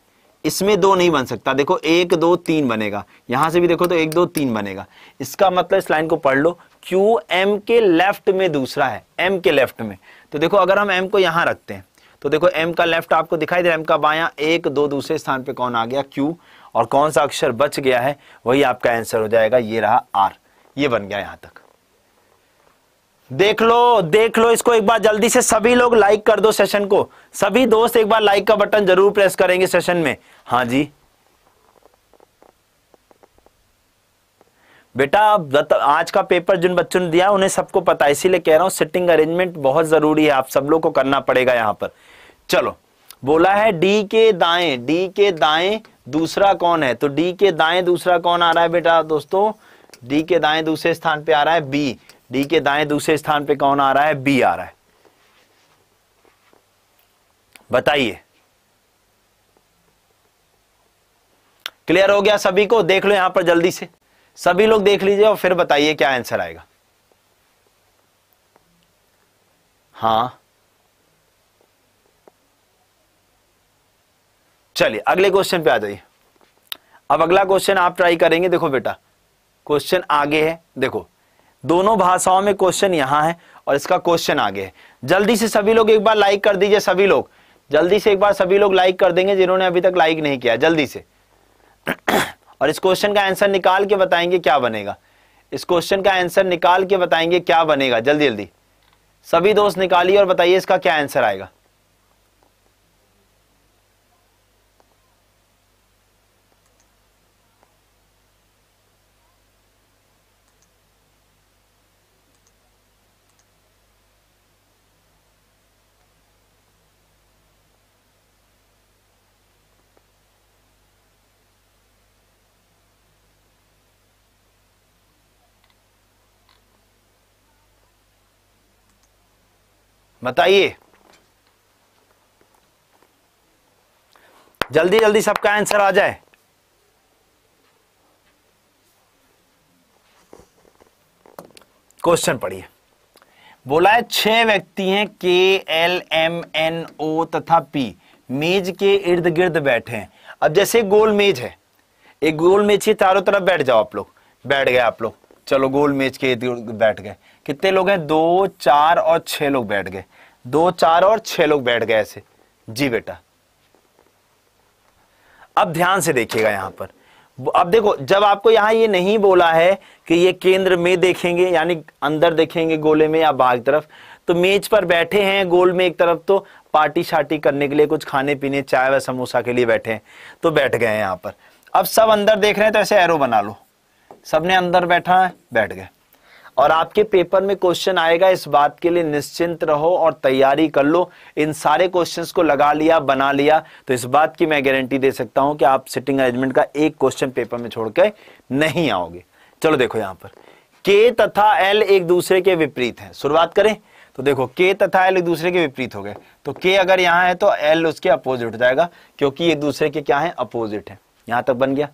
Speaker 1: इसमें दो नहीं बन सकता देखो एक दो तीन बनेगा यहां से भी देखो तो एक दो तीन बनेगा इसका मतलब इस लाइन को पढ़ लो क्यू एम के लेफ्ट में दूसरा है एम के लेफ्ट में तो देखो अगर हम एम को यहां रखते हैं तो देखो एम का लेफ्ट आपको दिखाई दे रहा है एम का बाया एक दो दूसरे स्थान पर कौन आ गया क्यू और कौन सा अक्षर बच गया है वही आपका आंसर हो जाएगा ये रहा आर ये बन गया यहाँ तक देख लो देख लो इसको एक बार जल्दी से सभी लोग लाइक कर दो सेशन को सभी दोस्त एक बार लाइक का बटन जरूर प्रेस करेंगे सेशन में हाँ जी बेटा आज का पेपर जिन बच्चों ने दिया उन्हें सबको पता है इसीलिए कह रहा हूं सिटिंग अरेंजमेंट बहुत जरूरी है आप सब लोग को करना पड़ेगा यहां पर चलो बोला है डी के दाएं डी के दाएं दूसरा कौन है तो डी के दाएं दूसरा कौन आ रहा है बेटा दोस्तों डी के दाएं दूसरे स्थान पे आ रहा है बी डी के दाएं दूसरे स्थान पे कौन आ रहा है बी आ रहा है बताइए क्लियर हो गया सभी को देख लो यहां पर जल्दी से सभी लोग देख लीजिए और फिर बताइए क्या आंसर आएगा हाँ चलिए अगले क्वेश्चन पे आ जाइए अब अगला क्वेश्चन आप ट्राई करेंगे देखो बेटा क्वेश्चन आगे है देखो दोनों भाषाओं में क्वेश्चन यहां है और इसका क्वेश्चन आगे है जल्दी से सभी लोग एक बार लाइक कर दीजिए सभी लोग जल्दी से एक बार सभी लोग लाइक कर देंगे जिन्होंने अभी तक लाइक नहीं किया जल्दी से और इस क्वेश्चन का आंसर निकाल के बताएंगे क्या बनेगा इस क्वेश्चन का आंसर निकाल के बताएंगे क्या बनेगा जल्दी जल्दी सभी दोस्त निकालिए और बताइए इसका क्या आंसर आएगा बताइए जल्दी जल्दी सबका आंसर आ जाए क्वेश्चन पढ़िए बोला है छह व्यक्ति हैं के एल एम एन ओ तथा पी मेज के इर्द गिर्द बैठे हैं अब जैसे गोल मेज है एक गोल मेज ही चारों तरफ बैठ जाओ आप लोग बैठ गए आप लोग चलो गोल मेज के इर्द गिर्द बैठ गए कितने लोग हैं दो चार और छह लोग बैठ गए दो चार और छह लोग बैठ गए ऐसे जी बेटा अब ध्यान से देखिएगा यहां पर अब देखो जब आपको यहां ये नहीं बोला है कि ये केंद्र में देखेंगे यानी अंदर देखेंगे गोले में या बाहर तरफ तो मेज पर बैठे हैं गोल में एक तरफ तो पार्टी शार्टी करने के लिए कुछ खाने पीने चाय व समोसा के लिए बैठे हैं तो बैठ गए हैं यहां पर अब सब अंदर देख रहे हैं तो ऐसे एरो बना लो सबने अंदर बैठा है बैठ गए और आपके पेपर में क्वेश्चन आएगा इस बात के लिए निश्चिंत रहो और तैयारी कर लो इन सारे क्वेश्चंस को लगा लिया बना लिया तो इस बात की मैं गारंटी दे सकता हूं कि आप सिटिंग अरेंजमेंट का एक क्वेश्चन पेपर में छोड़ के नहीं आओगे चलो देखो यहां पर के तथा एल एक दूसरे के विपरीत है शुरुआत करें तो देखो के तथा एल एक दूसरे के विपरीत हो गए तो के अगर यहाँ है तो एल उसके अपोजिट हो जाएगा क्योंकि एक दूसरे के क्या है अपोजिट है यहां तक बन गया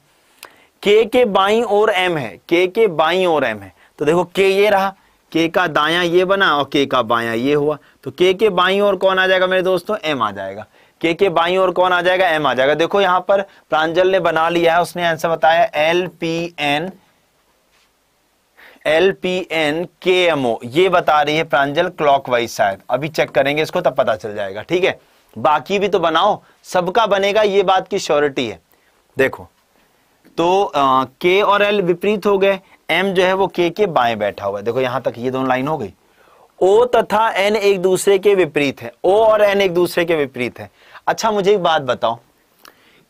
Speaker 1: के के बाई और एम है के के बाई और एम है तो देखो के ये रहा के का दाया ये बना और के का बाया ये हुआ तो के के बाई और कौन आ जाएगा मेरे दोस्तों एम आ जाएगा के के बाई और कौन आ जाएगा एम आ जाएगा देखो यहां पर प्रांजल ने बना लिया है उसने आंसर बताया L P N L P N K M O ये बता रही है प्रांजल क्लॉक वाइज शायद अभी चेक करेंगे इसको तब पता चल जाएगा ठीक है बाकी भी तो बनाओ सबका बनेगा ये बात की श्योरिटी है देखो तो के और एल विपरीत हो गए एम जो है वो के के बाएं बैठा हुआ है देखो यहां तक ये दोनों लाइन हो गई ओ तथा एन एक दूसरे के विपरीत है ओ और एन एक दूसरे के विपरीत है अच्छा मुझे एक बात बताओ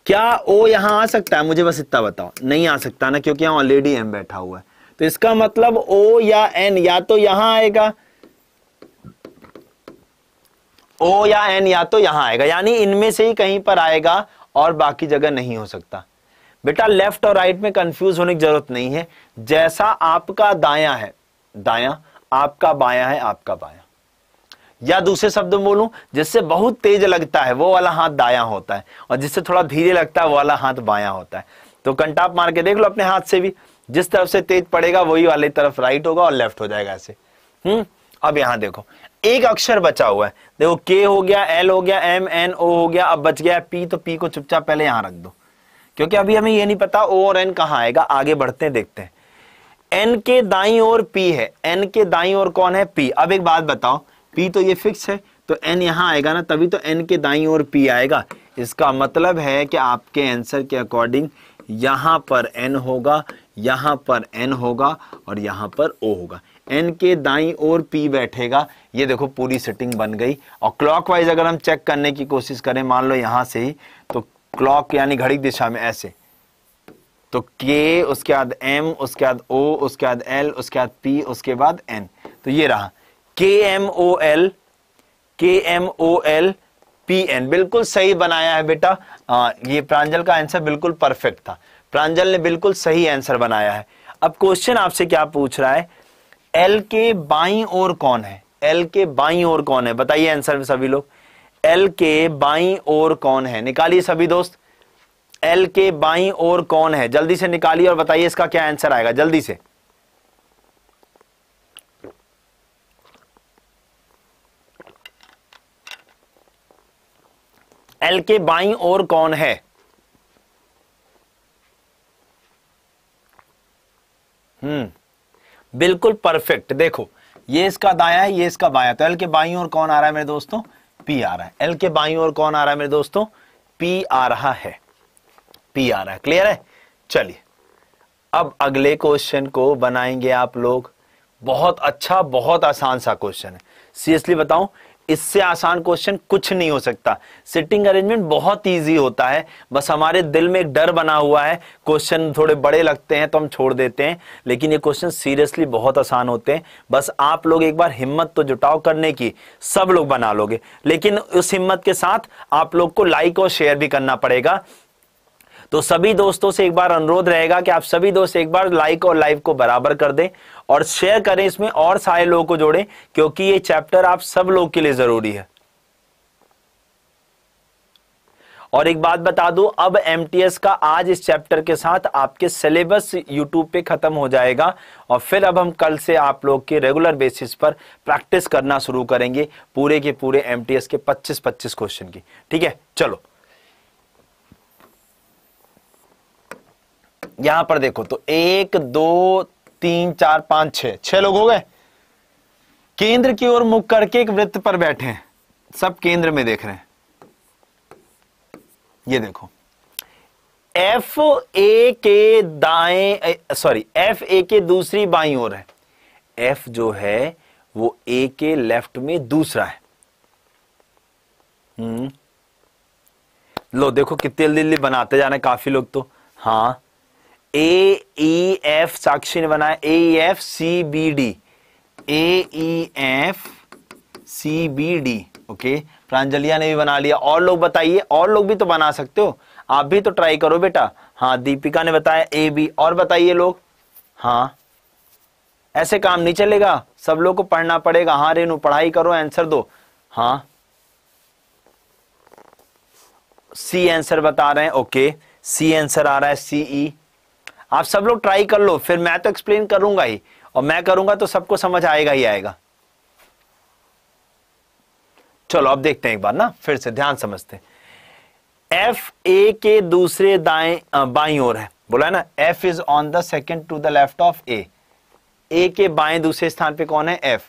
Speaker 1: क्या ओ यहां आ सकता है मुझे बस इतना बताओ नहीं आ सकता ना क्योंकि यहां ऑलरेडी एम बैठा हुआ है तो इसका मतलब ओ या एन या तो यहां आएगा ओ या एन या तो यहां आएगा यानी इनमें से ही कहीं पर आएगा और बाकी जगह नहीं हो सकता बेटा लेफ्ट और राइट में कंफ्यूज होने की जरूरत नहीं है जैसा आपका दाया है दाया आपका बाया है आपका बाया या दूसरे शब्द में बोलूं जिससे बहुत तेज लगता है वो वाला हाथ दाया होता है और जिससे थोड़ा धीरे लगता है वो वाला हाथ बाया होता है तो कंटाप मार के देख लो अपने हाथ से भी जिस तरफ से तेज पड़ेगा वही वाली तरफ राइट होगा और लेफ्ट हो जाएगा ऐसे हम्म अब यहां देखो एक अक्षर बचा हुआ है देखो के हो गया एल हो गया एम एन ओ हो गया अब बच गया पी तो पी को चुपचाप पहले यहां रख दो क्योंकि अभी हमें यह नहीं पता ओ और एन कहाँ आएगा आगे बढ़ते हैं देखते हैं एन के दाई और पी है एन के दाई और कौन है पी अब एक बात बताओ पी तो ये फिक्स है तो एन यहां आएगा ना तभी तो एन के दाई और पी आएगा इसका मतलब है कि आपके आंसर के अकॉर्डिंग यहां पर एन होगा यहाँ पर एन होगा और यहां पर ओ होगा एन के दाई और पी बैठेगा ये देखो पूरी सेटिंग बन गई और क्लॉकवाइज अगर हम चेक करने की कोशिश करें मान लो यहां से ही तो क्लॉक यानी घड़ी दिशा में ऐसे तो के उसके बाद एम उसके बाद ओ उसके बाद एल उसके बाद पी उसके बाद एन तो ये रहा K M O L K M O L P N बिल्कुल सही बनाया है बेटा ये प्रांजल का आंसर बिल्कुल परफेक्ट था प्रांजल ने बिल्कुल सही आंसर बनाया है अब क्वेश्चन आपसे क्या पूछ रहा है एल के बाई और कौन है एल के बाई और कौन है बताइए आंसर में सभी लोग एल के बाई और कौन है निकालिए सभी दोस्त एल के बाई और कौन है जल्दी से निकालिए और बताइए इसका क्या आंसर आएगा जल्दी से एल के बाई और कौन है हम्म बिल्कुल परफेक्ट देखो ये इसका दाया है ये इसका बाया तो एल के बाई और कौन आ रहा है मेरे दोस्तों पी आ रहा है एल के बाई और कौन आ रहा है मेरे दोस्तों पी आ रहा है पी आ रहा है क्लियर है चलिए अब अगले क्वेश्चन को बनाएंगे आप लोग बहुत अच्छा बहुत आसान सा क्वेश्चन है सीरियसली बताऊं इससे आसान क्वेश्चन कुछ नहीं हो सकता सिटिंग अरेंजमेंट बहुत इजी होता है बस हमारे दिल में एक डर बना हुआ है क्वेश्चन थोड़े बड़े लगते हैं तो हम छोड़ देते हैं लेकिन ये क्वेश्चन सीरियसली बहुत आसान होते हैं बस आप लोग एक बार हिम्मत तो जुटाओ करने की सब लोग बना लोगे लेकिन उस हिम्मत के साथ आप लोग को लाइक और शेयर भी करना पड़ेगा तो सभी दोस्तों से एक बार अनुरोध रहेगा कि आप सभी दोस्त एक बार लाइक और लाइव को बराबर कर दें और शेयर करें इसमें और सारे लोगों को जोड़ें क्योंकि ये चैप्टर आप सब लोग के लिए जरूरी है और एक बात बता दूं अब एमटीएस का आज इस चैप्टर के साथ आपके सिलेबस यूट्यूब पे खत्म हो जाएगा और फिर अब हम कल से आप लोग के रेगुलर बेसिस पर प्रैक्टिस करना शुरू करेंगे पूरे के पूरे एमटीएस के 25 25 क्वेश्चन की ठीक है चलो यहां पर देखो तो एक दो तीन चार पांच छह छह लोग हो गए केंद्र की ओर मुख करके एक वृत्त पर बैठे हैं सब केंद्र में देख रहे हैं ये देखो एफ ए के दाएं सॉरी एफ ए के दूसरी बाई ओर है एफ जो है वो ए के लेफ्ट में दूसरा है हम्म लो देखो कितने जल्दी जल्दी बनाते जाना काफी लोग तो हाँ ए ई एफ साक्षी ने बनाया A E F C B D A E F C B D okay Pranjaliya ने भी बना लिया और लोग बताइए और लोग भी तो बना सकते हो आप भी तो ट्राई करो बेटा हाँ दीपिका ने बताया ए बी और बताइए लोग हाँ ऐसे काम नहीं चलेगा सब लोग को पढ़ना पड़ेगा हाँ रेनू पढ़ाई करो आंसर दो हाँ सी आंसर बता रहे हैं ओके सी आंसर आ रहा है सीई आप सब लोग ट्राई कर लो फिर मैं तो एक्सप्लेन करूंगा ही और मैं करूंगा तो सबको समझ आएगा ही आएगा चलो अब देखते हैं एक बार ना फिर से ध्यान समझते एफ ए के दूसरे दाएं बाई ओर है बोला है ना F is on the second to the left of A A के बाएं दूसरे स्थान पे कौन है एफ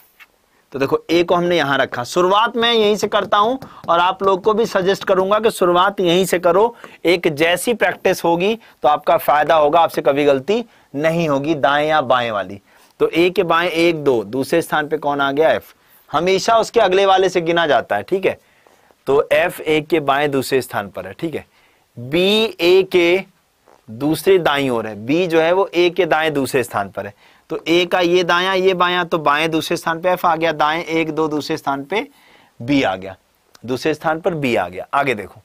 Speaker 1: तो देखो ए को हमने यहां रखा शुरुआत मैं यहीं से करता हूं और आप लोग को भी सजेस्ट करूंगा कि शुरुआत यहीं से करो एक जैसी प्रैक्टिस होगी तो आपका फायदा होगा आपसे कभी गलती नहीं होगी दाएं या बाएं वाली तो ए के बाएं एक दो दूसरे स्थान पे कौन आ गया एफ हमेशा उसके अगले वाले से गिना जाता है ठीक है तो एफ ए के बाएं दूसरे स्थान पर है ठीक है बी ए के दूसरे दाई ओर है बी जो है वो ए के दाएं दूसरे स्थान पर है तो ए का ये दाया ये बाया तो बाएं दूसरे स्थान पे एफ आ गया दाएं एक दो दूसरे स्थान पे बी आ गया दूसरे स्थान पर बी आ गया आगे देखो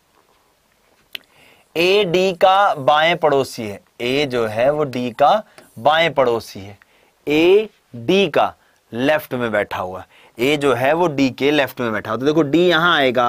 Speaker 1: ए डी का बाएं पड़ोसी है ए जो है वो डी का बाएं पड़ोसी है ए डी का लेफ्ट में बैठा हुआ ए जो है वो डी के लेफ्ट में बैठा हुआ तो देखो डी यहां आएगा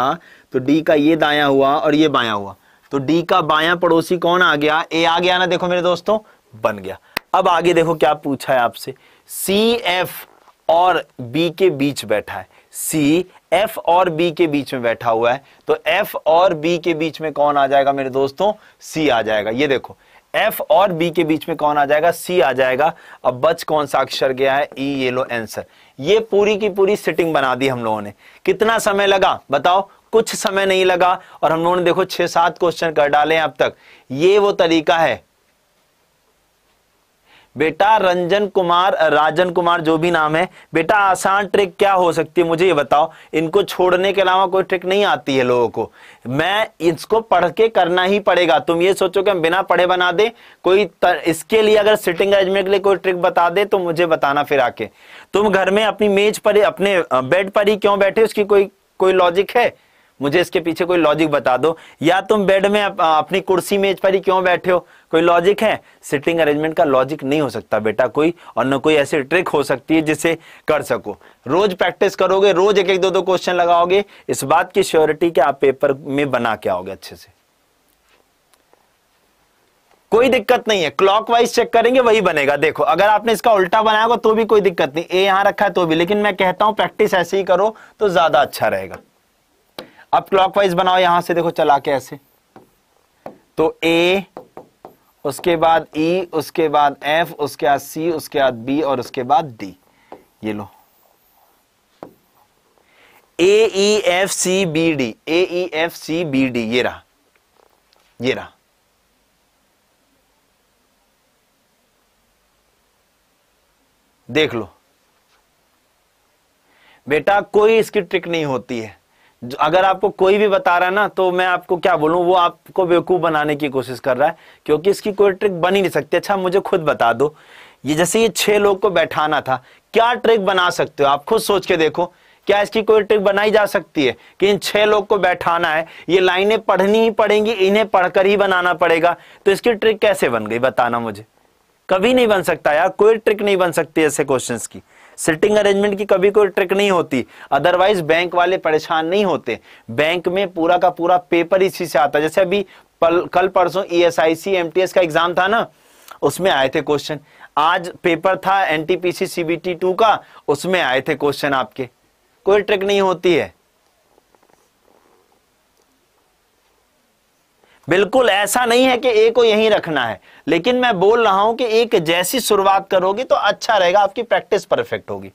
Speaker 1: तो डी का ये दाया हुआ और ये बाया हुआ तो डी का बाया पड़ोसी कौन आ गया ए आ गया ना देखो मेरे दोस्तों बन गया अब आगे देखो क्या पूछा है आपसे सी एफ और बी के बीच बैठा है सी एफ और बी के बीच में बैठा हुआ है तो एफ और बी के बीच में कौन आ जाएगा मेरे दोस्तों सी आ जाएगा ये देखो एफ और बी के बीच में कौन आ जाएगा सी आ जाएगा अब बच कौन सा अक्षर गया है ई e, ये लो आंसर ये पूरी की पूरी सिटिंग बना दी हम लोगों ने कितना समय लगा बताओ कुछ समय नहीं लगा और हम लोगों ने देखो छह सात क्वेश्चन कर डाले अब तक ये वो तरीका है बेटा रंजन कुमार राजन कुमार जो भी नाम है बेटा आसान ट्रिक क्या हो सकती है मुझे ये बताओ इनको छोड़ने के अलावा कोई ट्रिक नहीं आती है लोगों को मैं इसको पढ़ के करना ही पड़ेगा तुम ये सोचो कि हम बिना पढ़े बना दे कोई तर, इसके लिए अगर सिटिंग अरेंजमेंट के लिए कोई ट्रिक बता दे तो मुझे बताना फिर आके तुम घर में अपनी मेज पर अपने बेड पर ही क्यों बैठे उसकी कोई कोई लॉजिक है मुझे इसके पीछे कोई लॉजिक बता दो या तुम बेड में अप, अपनी कुर्सी मेज पर ही क्यों बैठे हो कोई लॉजिक है सिटिंग अरेंजमेंट का लॉजिक नहीं हो सकता बेटा कोई और न कोई ऐसी ट्रिक हो सकती है जिसे कर सको रोज प्रैक्टिस करोगे रोज एक एक दो दो क्वेश्चन लगाओगे इस बात की श्योरिटी के आप पेपर में बना के आओगे अच्छे से कोई दिक्कत नहीं है क्लॉक वाइज चेक करेंगे वही बनेगा देखो अगर आपने इसका उल्टा बनाया होगा तो भी कोई दिक्कत नहीं ए यहां रखा है तो भी लेकिन मैं कहता हूं प्रैक्टिस ऐसे ही करो तो ज्यादा अच्छा रहेगा अब क्लॉकवाइज बनाओ यहां से देखो चला के ऐसे तो ए उसके बाद ई e, उसके बाद एफ उसके बाद सी उसके बाद बी और उसके बाद डी ये लो A E F C B D A E F C B D ये रहा ये रहा देख लो बेटा कोई इसकी ट्रिक नहीं होती है अगर आपको कोई भी बता रहा है ना तो मैं आपको क्या बोलूं वो आपको बेवकूफ़ बनाने की कोशिश कर रहा है क्योंकि इसकी कोई ट्रिक बन ही नहीं सकती अच्छा मुझे खुद बता दो ये जैसे ये छह लोग को बैठाना था क्या ट्रिक बना सकते हो आप खुद सोच के देखो क्या इसकी कोई ट्रिक बनाई जा सकती है कि इन छह लोग को बैठाना है ये लाइनें पढ़नी ही पड़ेंगी इन्हें पढ़कर ही बनाना पड़ेगा तो इसकी ट्रिक कैसे बन गई बताना मुझे कभी नहीं बन सकता यार कोई ट्रिक नहीं बन सकती ऐसे क्वेश्चंस की सिटिंग अरेंजमेंट की कभी कोई ट्रिक नहीं होती अदरवाइज बैंक वाले परेशान नहीं होते बैंक में पूरा का पूरा पेपर इसी से आता जैसे अभी पल, कल परसों E S I C M T S का एग्जाम था ना उसमें आए थे क्वेश्चन आज पेपर था एनटीपीसी सीबीटी टू का उसमें आए थे क्वेश्चन आपके कोई ट्रिक नहीं होती है बिल्कुल ऐसा नहीं है कि ए को यहीं रखना है लेकिन मैं बोल रहा हूं कि एक जैसी शुरुआत करोगे तो अच्छा रहेगा आपकी प्रैक्टिस परफेक्ट होगी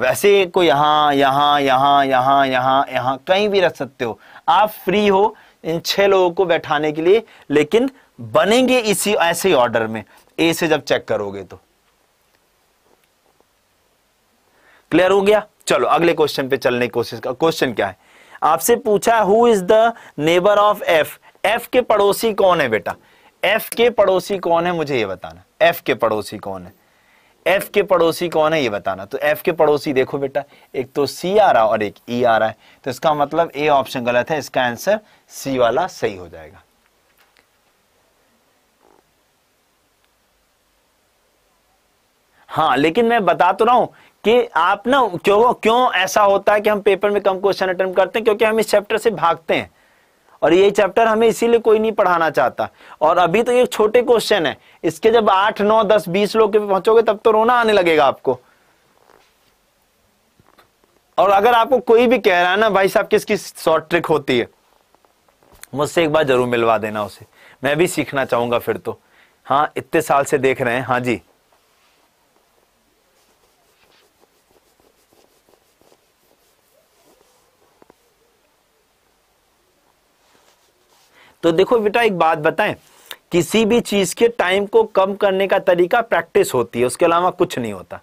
Speaker 1: वैसे को यहां यहां यहां यहां यहां यहां कहीं भी रख सकते हो आप फ्री हो इन छह लोगों को बैठाने के लिए लेकिन बनेंगे इसी ऐसे ऑर्डर में ए से जब चेक करोगे तो क्लियर हो गया चलो अगले क्वेश्चन पे चलने की कोशिश कर क्वेश्चन क्या है आपसे पूछा who is the neighbour of F F के पड़ोसी कौन है बेटा एफ के पड़ोसी कौन है मुझे ये बताना एफ के पड़ोसी कौन है एफ के पड़ोसी कौन है ये बताना तो एफ के पड़ोसी देखो बेटा एक तो सी आ रहा और एक ई e आ रहा है तो इसका मतलब ए ऑप्शन गलत है इसका आंसर सी वाला सही हो जाएगा हाँ लेकिन मैं बता तो रहा हूं कि आप ना क्यों क्यों ऐसा होता है कि हम पेपर में कम क्वेश्चन अटेम्प्ट करते हैं क्योंकि हम इस चैप्टर से भागते हैं और ये चैप्टर हमें इसीलिए कोई नहीं पढ़ाना चाहता और अभी तो ये छोटे क्वेश्चन है इसके जब आठ नौ दस बीस लोग पहुंचोगे तब तो रोना आने लगेगा आपको और अगर आपको कोई भी कह रहा है ना भाई साहब किसकी शॉर्ट ट्रिक होती है मुझसे एक बार जरूर मिलवा देना उसे मैं भी सीखना चाहूंगा फिर तो हाँ इतने साल से देख रहे हैं हाँ जी तो देखो बेटा एक बात बताएं किसी भी चीज के टाइम को कम करने का तरीका प्रैक्टिस होती है उसके अलावा कुछ नहीं होता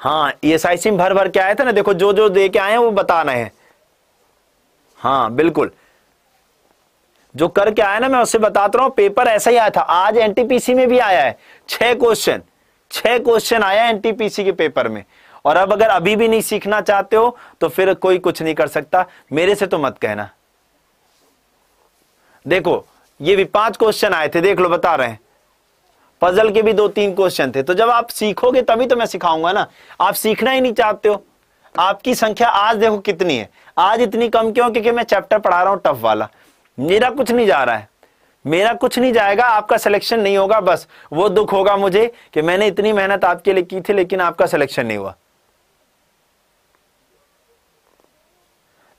Speaker 1: हाँ एस आई सी में भर भर के आए थे ना देखो जो जो दे के आए हैं वो बता रहे हैं हाँ बिल्कुल जो करके आया ना मैं उससे बताता रहा हूं पेपर ऐसा ही आया था आज एनटीपीसी में भी आया है छह क्वेश्चन छह क्वेश्चन आया एनटीपीसी के पेपर में और अब अगर अभी भी नहीं सीखना चाहते हो तो फिर कोई कुछ नहीं कर सकता मेरे से तो मत कहना देखो ये भी पांच क्वेश्चन आए थे देख लो बता रहे हैं पजल के भी दो तीन क्वेश्चन थे तो जब आप सीखोगे तभी तो मैं सिखाऊंगा ना आप सीखना ही नहीं चाहते हो आपकी संख्या आज देखो कितनी है आज इतनी कम क्यों क्योंकि मैं चैप्टर पढ़ा रहा हूं टफ वाला मेरा कुछ नहीं जा रहा है मेरा कुछ नहीं जाएगा आपका सिलेक्शन नहीं होगा बस वो दुख होगा मुझे कि मैंने इतनी मेहनत आपके लिए की थी लेकिन आपका सिलेक्शन नहीं हुआ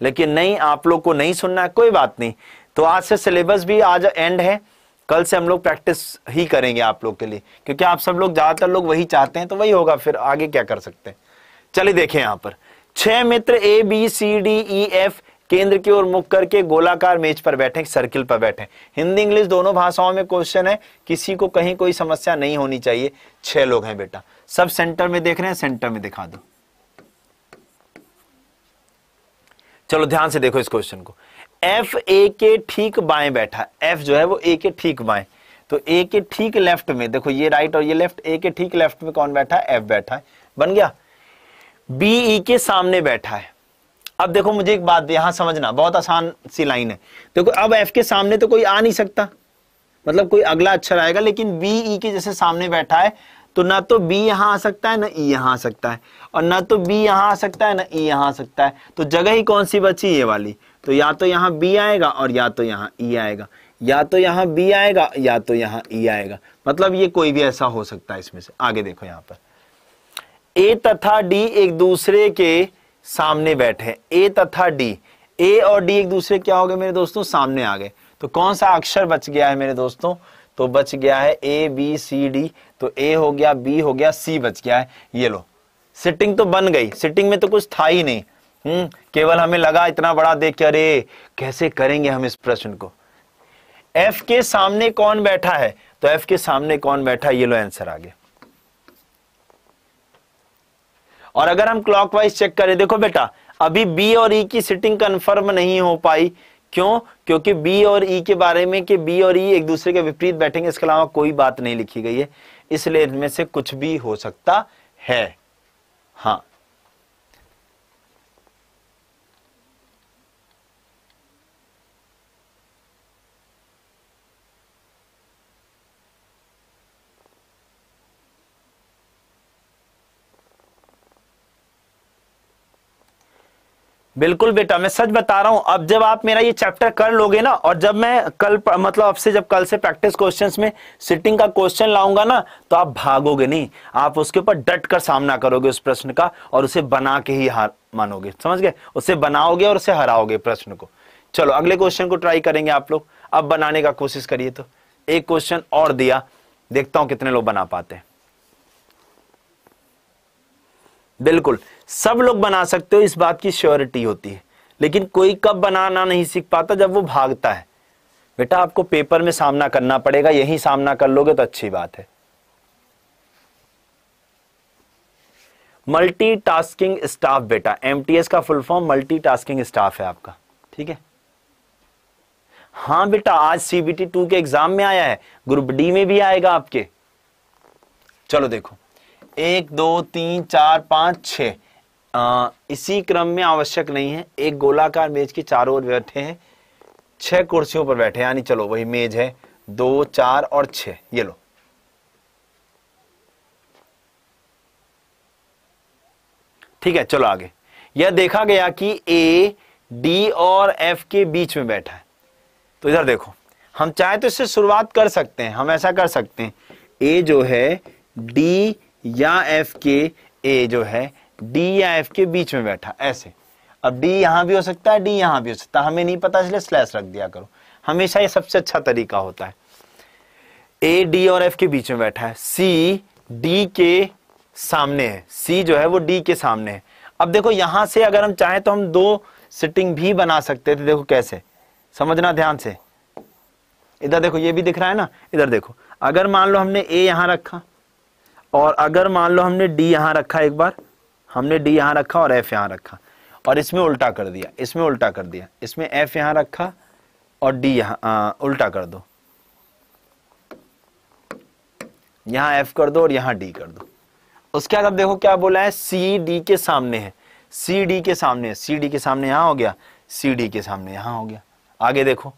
Speaker 1: लेकिन नहीं आप लोग को नहीं सुनना है कोई बात नहीं तो आज से सिलेबस भी आज एंड है कल से हम लोग प्रैक्टिस ही करेंगे आप लोग के लिए क्योंकि आप सब लोग ज़्यादातर लोग वही चाहते हैं तो वही होगा फिर आगे क्या कर सकते हैं चलिए देखें यहां पर छह मित्र A B C D E F केंद्र की ओर मुख करके गोलाकार मेज पर बैठे सर्किल पर बैठे हिंदी इंग्लिश दोनों भाषाओं में क्वेश्चन है किसी को कहीं कोई समस्या नहीं होनी चाहिए छह लोग हैं बेटा सब सेंटर में देख रहे हैं सेंटर में दिखा दो चलो ध्यान से देखो इस क्वेश्चन को एफ ए के ठीक बाएं बैठा एफ जो है वो ए के ठीक बाएं तो ए के ठीक लेफ्ट में देखो ये राइट और ये लेफ्ट ए के ठीक लेफ्ट में कौन बैठा है एफ बैठा है बन गया बी ई के सामने बैठा है अब देखो मुझे एक बात यहां समझना बहुत आसान सी लाइन है देखो अब एफ के सामने तो कोई आ नहीं सकता मतलब कोई अगला अक्षर आएगा लेकिन बी ई के जैसे सामने बैठा है तो ना तो बी यहाँ आ सकता है ना ई e यहां आ सकता है और ना तो बी यहाँ आ सकता है ना ई e यहां आ सकता है तो जगह ही कौन सी बची ये वाली तो या तो यहाँ बी आएगा और या तो यहाँ ई e आएगा या तो यहाँ बी आएगा या तो यहाँ ई e आएगा मतलब ये कोई भी ऐसा हो सकता है इसमें से आगे देखो यहाँ पर ए तथा डी एक दूसरे के सामने बैठे ए तथा डी ए और डी एक दूसरे क्या हो गए मेरे दोस्तों सामने आ गए तो कौन सा अक्षर बच गया है मेरे दोस्तों तो बच गया है ए बी सी डी तो ए हो गया बी हो गया सी बच गया है ये लो सिटिंग तो बन गई सिटिंग में तो कुछ था ही नहीं हम्म केवल हमें लगा इतना बड़ा देख के अरे कैसे करेंगे हम इस प्रश्न को एफ के सामने कौन बैठा है तो एफ के सामने कौन बैठा है ये लो आंसर आगे और अगर हम क्लॉकवाइज चेक करें देखो बेटा अभी बी और ई e की सिटिंग कंफर्म नहीं हो पाई क्यों क्योंकि बी और ई e के बारे में कि बी और ई e एक दूसरे के विपरीत बैठेंगे इसके अलावा कोई बात नहीं लिखी गई है इसलिए इनमें से कुछ भी हो सकता है हाँ बिल्कुल बेटा मैं सच बता रहा हूँ अब जब आप मेरा ये चैप्टर कर लोगे ना और जब मैं कल मतलब आपसे जब कल से प्रैक्टिस क्वेश्चंस में सिटिंग का क्वेश्चन लाऊंगा ना तो आप भागोगे नहीं आप उसके ऊपर डट कर सामना करोगे उस प्रश्न का और उसे बना के ही हार मानोगे समझ गए उसे बनाओगे और उसे हराओगे प्रश्न को चलो अगले क्वेश्चन को ट्राई करेंगे आप लोग अब बनाने का कोशिश करिए तो एक क्वेश्चन और दिया देखता हूँ कितने लोग बना पाते हैं बिल्कुल सब लोग बना सकते हो इस बात की श्योरिटी होती है लेकिन कोई कब बनाना नहीं सीख पाता जब वो भागता है बेटा आपको पेपर में सामना करना पड़ेगा यही सामना कर लोगे तो अच्छी बात है मल्टीटास्किंग स्टाफ बेटा एमटीएस का फुल फॉर्म मल्टीटास्किंग स्टाफ है आपका ठीक है हाँ बेटा आज सीबीटी टू के एग्जाम में आया है ग्रुप डी में भी आएगा आपके चलो देखो एक दो तीन चार पांच छ इसी क्रम में आवश्यक नहीं है एक गोलाकार मेज के चारों ओर बैठे हैं छह कुर्सियों पर बैठे यानी चलो वही मेज है दो चार और छ ये लो ठीक है चलो आगे यह देखा गया कि ए डी और एफ के बीच में बैठा है तो इधर देखो हम चाहे तो इससे शुरुआत कर सकते हैं हम ऐसा कर सकते हैं ए जो है डी या एफ के ए जो है डी या एफ के बीच में बैठा ऐसे अब डी यहां भी हो सकता है डी यहां भी हो सकता है हमें नहीं पता इसलिए स्लैश रख दिया करो हमेशा ये सबसे अच्छा तरीका होता है ए डी और एफ के बीच में बैठा है सी डी के सामने है सी जो है वो डी के सामने है अब देखो यहां से अगर हम चाहें तो हम दो सिटिंग भी बना सकते थे देखो कैसे समझना ध्यान से इधर देखो ये भी दिख रहा है ना इधर देखो अगर मान लो हमने ए यहां रखा और अगर मान लो हमने डी यहां रखा एक बार हमने डी यहां रखा और एफ यहां रखा और इसमें उल्टा कर दिया इसमें उल्टा कर दिया इसमें एफ यहां रखा और डी यहां उल्टा कर दो यहां एफ कर दो और यहां डी कर दो उसके बाद अब देखो क्या बोला है सी डी के सामने है सी डी के सामने है सी डी के सामने यहां हो गया सी डी के सामने यहां हो गया आगे देखो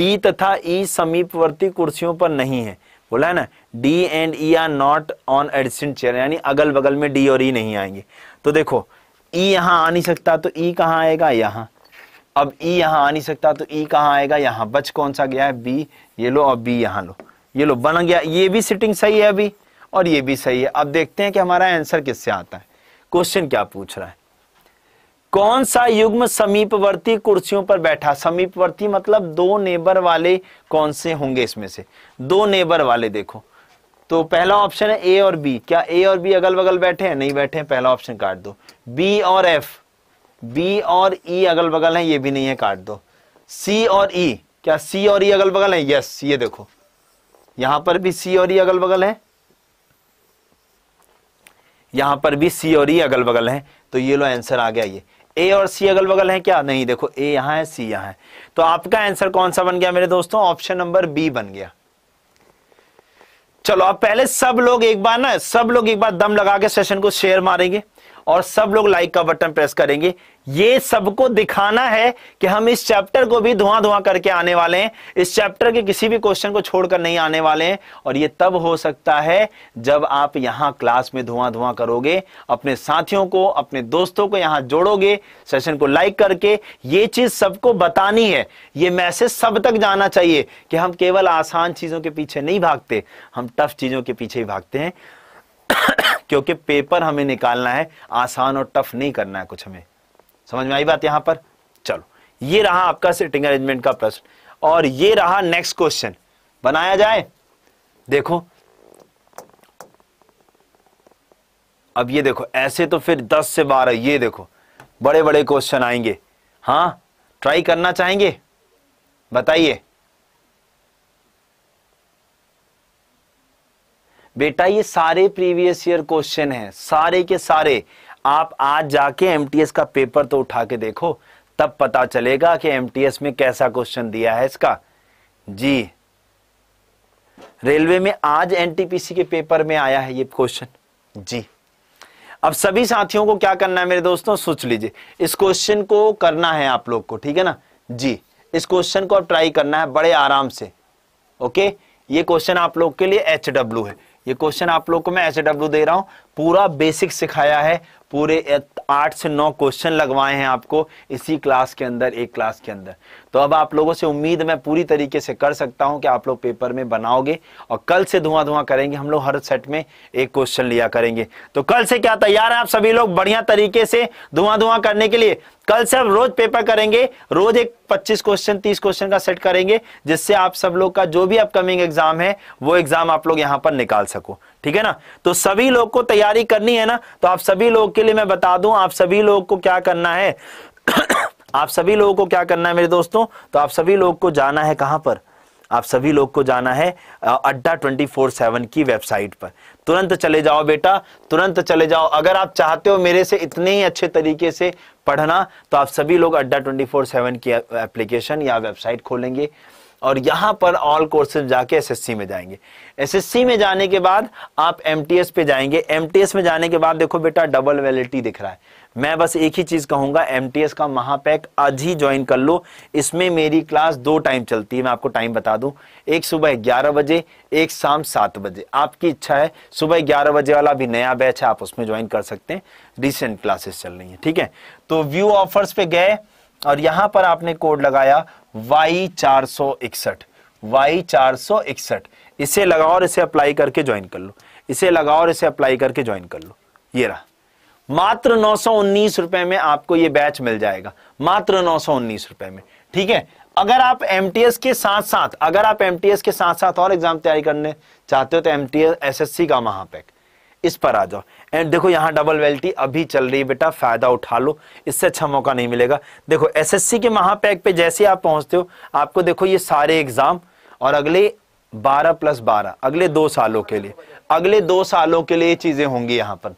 Speaker 1: डी तथा ई e समीपवर्ती कुर्सियों पर नहीं है बोला है ना D and E are not on adjacent chair यानी अगल बगल में डी और ई e नहीं आएंगे तो देखो ई e यहां आ नहीं सकता तो ई e कहां आएगा यहाँ अब ई e यहां आ नहीं सकता तो ई e कहां आएगा यहाँ बच कौन सा गया है बी ये लो और बी यहां लो ये लो बन गया ये भी सिटिंग सही है अभी और ये भी सही है अब देखते हैं कि हमारा आंसर किससे आता है क्वेश्चन क्या पूछ रहा है कौन सा युग्म समीपवर्ती कुर्सियों पर बैठा समीपवर्ती मतलब दो नेबर वाले कौन से होंगे इसमें से दो नेबर वाले देखो तो पहला ऑप्शन है ए और बी क्या ए और बी अगल बगल बैठे हैं नहीं बैठे हैं पहला ऑप्शन काट दो बी और एफ बी और ई e अगल बगल है ये भी नहीं है काट दो सी और ई e, क्या सी और ई e अगल बगल है यस ये देखो यहां पर भी सी और ई अगल बगल है यहां पर भी सी और ई अगल बगल है तो ये लो आंसर आ गया ये ए और सी अगल बगल है क्या नहीं देखो ए यहां है सी यहां है तो आपका आंसर कौन सा बन गया मेरे दोस्तों ऑप्शन नंबर बी बन गया चलो अब पहले सब लोग एक बार ना सब लोग एक बार दम लगा के सेशन को शेयर मारेंगे और सब लोग लाइक का बटन प्रेस करेंगे ये सबको दिखाना है कि हम इस चैप्टर को भी धुआं धुआं करके आने वाले हैं इस चैप्टर के किसी भी क्वेश्चन को छोड़कर नहीं आने वाले हैं और ये तब हो सकता है जब आप यहाँ क्लास में धुआं धुआं करोगे अपने साथियों को अपने दोस्तों को यहाँ जोड़ोगे सेशन को लाइक करके ये चीज सबको बतानी है ये मैसेज सब तक जाना चाहिए कि हम केवल आसान चीजों के पीछे नहीं भागते हम टफ चीजों के पीछे ही भागते हैं क्योंकि पेपर हमें निकालना है आसान और टफ नहीं करना है कुछ हमें समझ में आई बात यहां पर चलो ये रहा आपका सिटिंग अरेंजमेंट का प्रश्न और ये रहा नेक्स्ट क्वेश्चन बनाया जाए देखो अब ये देखो ऐसे तो फिर 10 से 12 ये देखो बड़े बड़े क्वेश्चन आएंगे हाँ ट्राई करना चाहेंगे बताइए बेटा ये सारे प्रीवियस ईयर क्वेश्चन हैं सारे के सारे आप आज जाके एमटीएस का पेपर तो उठा के देखो तब पता चलेगा कि एमटीएस में कैसा क्वेश्चन दिया है इसका जी रेलवे में आज एनटीपीसी के पेपर में आया है ये क्वेश्चन जी अब सभी साथियों को क्या करना है मेरे दोस्तों सोच लीजिए इस क्वेश्चन को करना है आप लोग को ठीक है ना जी इस क्वेश्चन को आप ट्राई करना है बड़े आराम से ओके ये क्वेश्चन आप लोग के लिए एच डब्ल्यू है ये क्वेश्चन आप लोग को मैं ऐसे डब्ल्यू दे रहा हूं पूरा बेसिक सिखाया है पूरे आठ से नौ क्वेश्चन लगवाए हैं आपको इसी क्लास के अंदर एक क्लास के अंदर तो अब आप लोगों से उम्मीद मैं पूरी तरीके से कर सकता हूं कि आप लोग पेपर में बनाओगे और कल से धुआं धुआं करेंगे हम लोग हर सेट में एक क्वेश्चन लिया करेंगे तो कल से क्या तैयार है आप सभी लोग बढ़िया तरीके से धुआं धुआं करने के लिए कल से हम रोज पेपर करेंगे रोज एक पच्चीस क्वेश्चन तीस क्वेश्चन का सेट करेंगे जिससे आप सब लोग का जो भी अपकमिंग एग्जाम है वो एग्जाम आप लोग यहाँ पर निकाल सको ठीक है ना तो सभी लोग को तैयारी करनी है ना तो आप सभी लोग के लिए मैं बता दूं आप सभी लोग को क्या करना है आप सभी लोगों को क्या करना है मेरे दोस्तों तो आप सभी लोग को जाना है कहां पर आप सभी लोग को जाना है अड्डा ट्वेंटी फोर सेवन की वेबसाइट पर तुरंत चले जाओ बेटा तुरंत चले जाओ अगर आप चाहते हो मेरे से इतने ही अच्छे तरीके से पढ़ना तो आप सभी लोग अड्डा ट्वेंटी फोर सेवन की एप्लीकेशन या वेबसाइट खोलेंगे और यहां पर ऑल कोर्सेज जाके एसएससी में जाएंगे एसएससी में जाने के बाद आप एमटीएस पे जाएंगे एमटीएस में जाने के बाद देखो बेटा डबल वैलिटी दिख रहा है मैं बस एक ही चीज़ कहूँगा एमटीएस का महापैक आज ही ज्वाइन कर लो इसमें मेरी क्लास दो टाइम चलती है मैं आपको टाइम बता दूं एक सुबह ग्यारह बजे एक शाम सात बजे आपकी इच्छा है सुबह ग्यारह बजे वाला भी नया बैच है आप उसमें ज्वाइन कर सकते हैं रिसेंट क्लासेस चल रही है ठीक है तो व्यू ऑफर्स पे गए और यहां पर आपने कोड लगाया वाई चार सौ इकसठ वाई चार सौ इकसठ इसे लगाओ और इसे अप्लाई करके ज्वाइन कर लो इसे लगाओ और इसे अप्लाई करके ज्वाइन कर लो ये रहा मात्र नौ सौ उन्नीस रुपए में आपको ये बैच मिल जाएगा मात्र नौ सौ उन्नीस रुपए में ठीक है अगर आप एम के साथ साथ अगर आप एम के साथ साथ और एग्जाम तैयारी करने चाहते हो तो M T S S C का महापैक इस पर आ जाओ एंड देखो यहाँ डबल वेल्टी अभी चल रही है बेटा फायदा उठा लो इससे अच्छा मौका नहीं मिलेगा देखो एसएससी के महापैक पे जैसे आप पहुंचते हो आपको देखो ये सारे एग्जाम और अगले 12 प्लस 12 अगले दो सालों के लिए अगले दो सालों के लिए चीजें होंगी यहाँ पर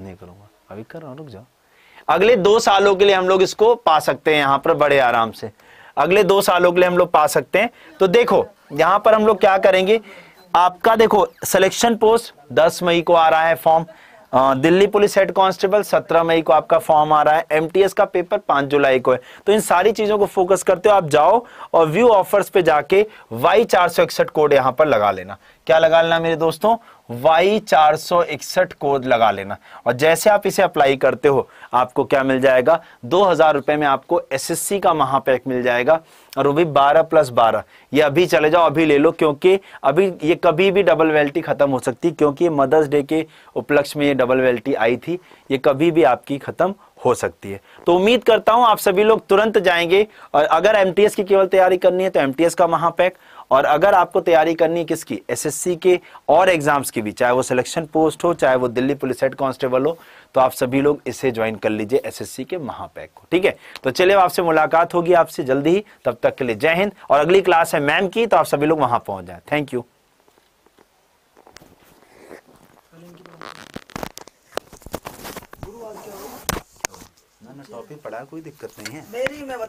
Speaker 1: नहीं करूंगा अभी कर रहा हूँ रुक जाओ अगले दो सालों के लिए हम लोग इसको पा सकते हैं यहाँ पर बड़े आराम से अगले दो सालों के लिए हम लोग पा सकते हैं तो देखो यहाँ पर हम लोग क्या करेंगे आपका देखो सिलेक्शन पोस्ट 10 मई को आ रहा है form Delhi police head constable 17 मई को आपका फॉर्म आ रहा है एमटीएस का पेपर 5 जुलाई को है तो इन सारी चीजों को फोकस करते हो आप जाओ और व्यू ऑफर्स पे जाके वाई चार कोड यहां पर लगा लेना क्या लगा लेना मेरे दोस्तों वाई चार सौ इकसठ कोड लगा लेना और जैसे आप इसे अप्लाई करते हो आपको क्या मिल जाएगा दो हजार रुपए में आपको एसएससी का महापैक मिल जाएगा और वो भी बारह प्लस बारह ये अभी चले जाओ अभी ले लो क्योंकि अभी ये कभी भी डबल वेल्टी खत्म हो सकती क्योंकि मदर्स डे के उपलक्ष्य में ये डबल वेल्टी आई थी ये कभी भी आपकी खत्म हो सकती है तो उम्मीद करता हूं आप सभी लोग तुरंत जाएंगे और अगर एमटीएस की केवल तैयारी करनी है तो एमटीएस का महापैक और अगर आपको तैयारी करनी किसकी एसएससी के और एग्जाम्स की भी चाहे वो सिलेक्शन पोस्ट हो चाहे वो दिल्ली पुलिस हेड कांस्टेबल हो तो आप सभी लोग इसे ज्वाइन कर लीजिए एसएससी के महापैक को ठीक है तो चलिए आपसे मुलाकात होगी आपसे जल्दी ही तब तक के लिए जय हिंद और अगली क्लास है मैम की तो आप सभी लोग वहां पहुंच जाए थैंक यू टॉपिक पढ़ा कोई दिक्कत नहीं है मेरी मैं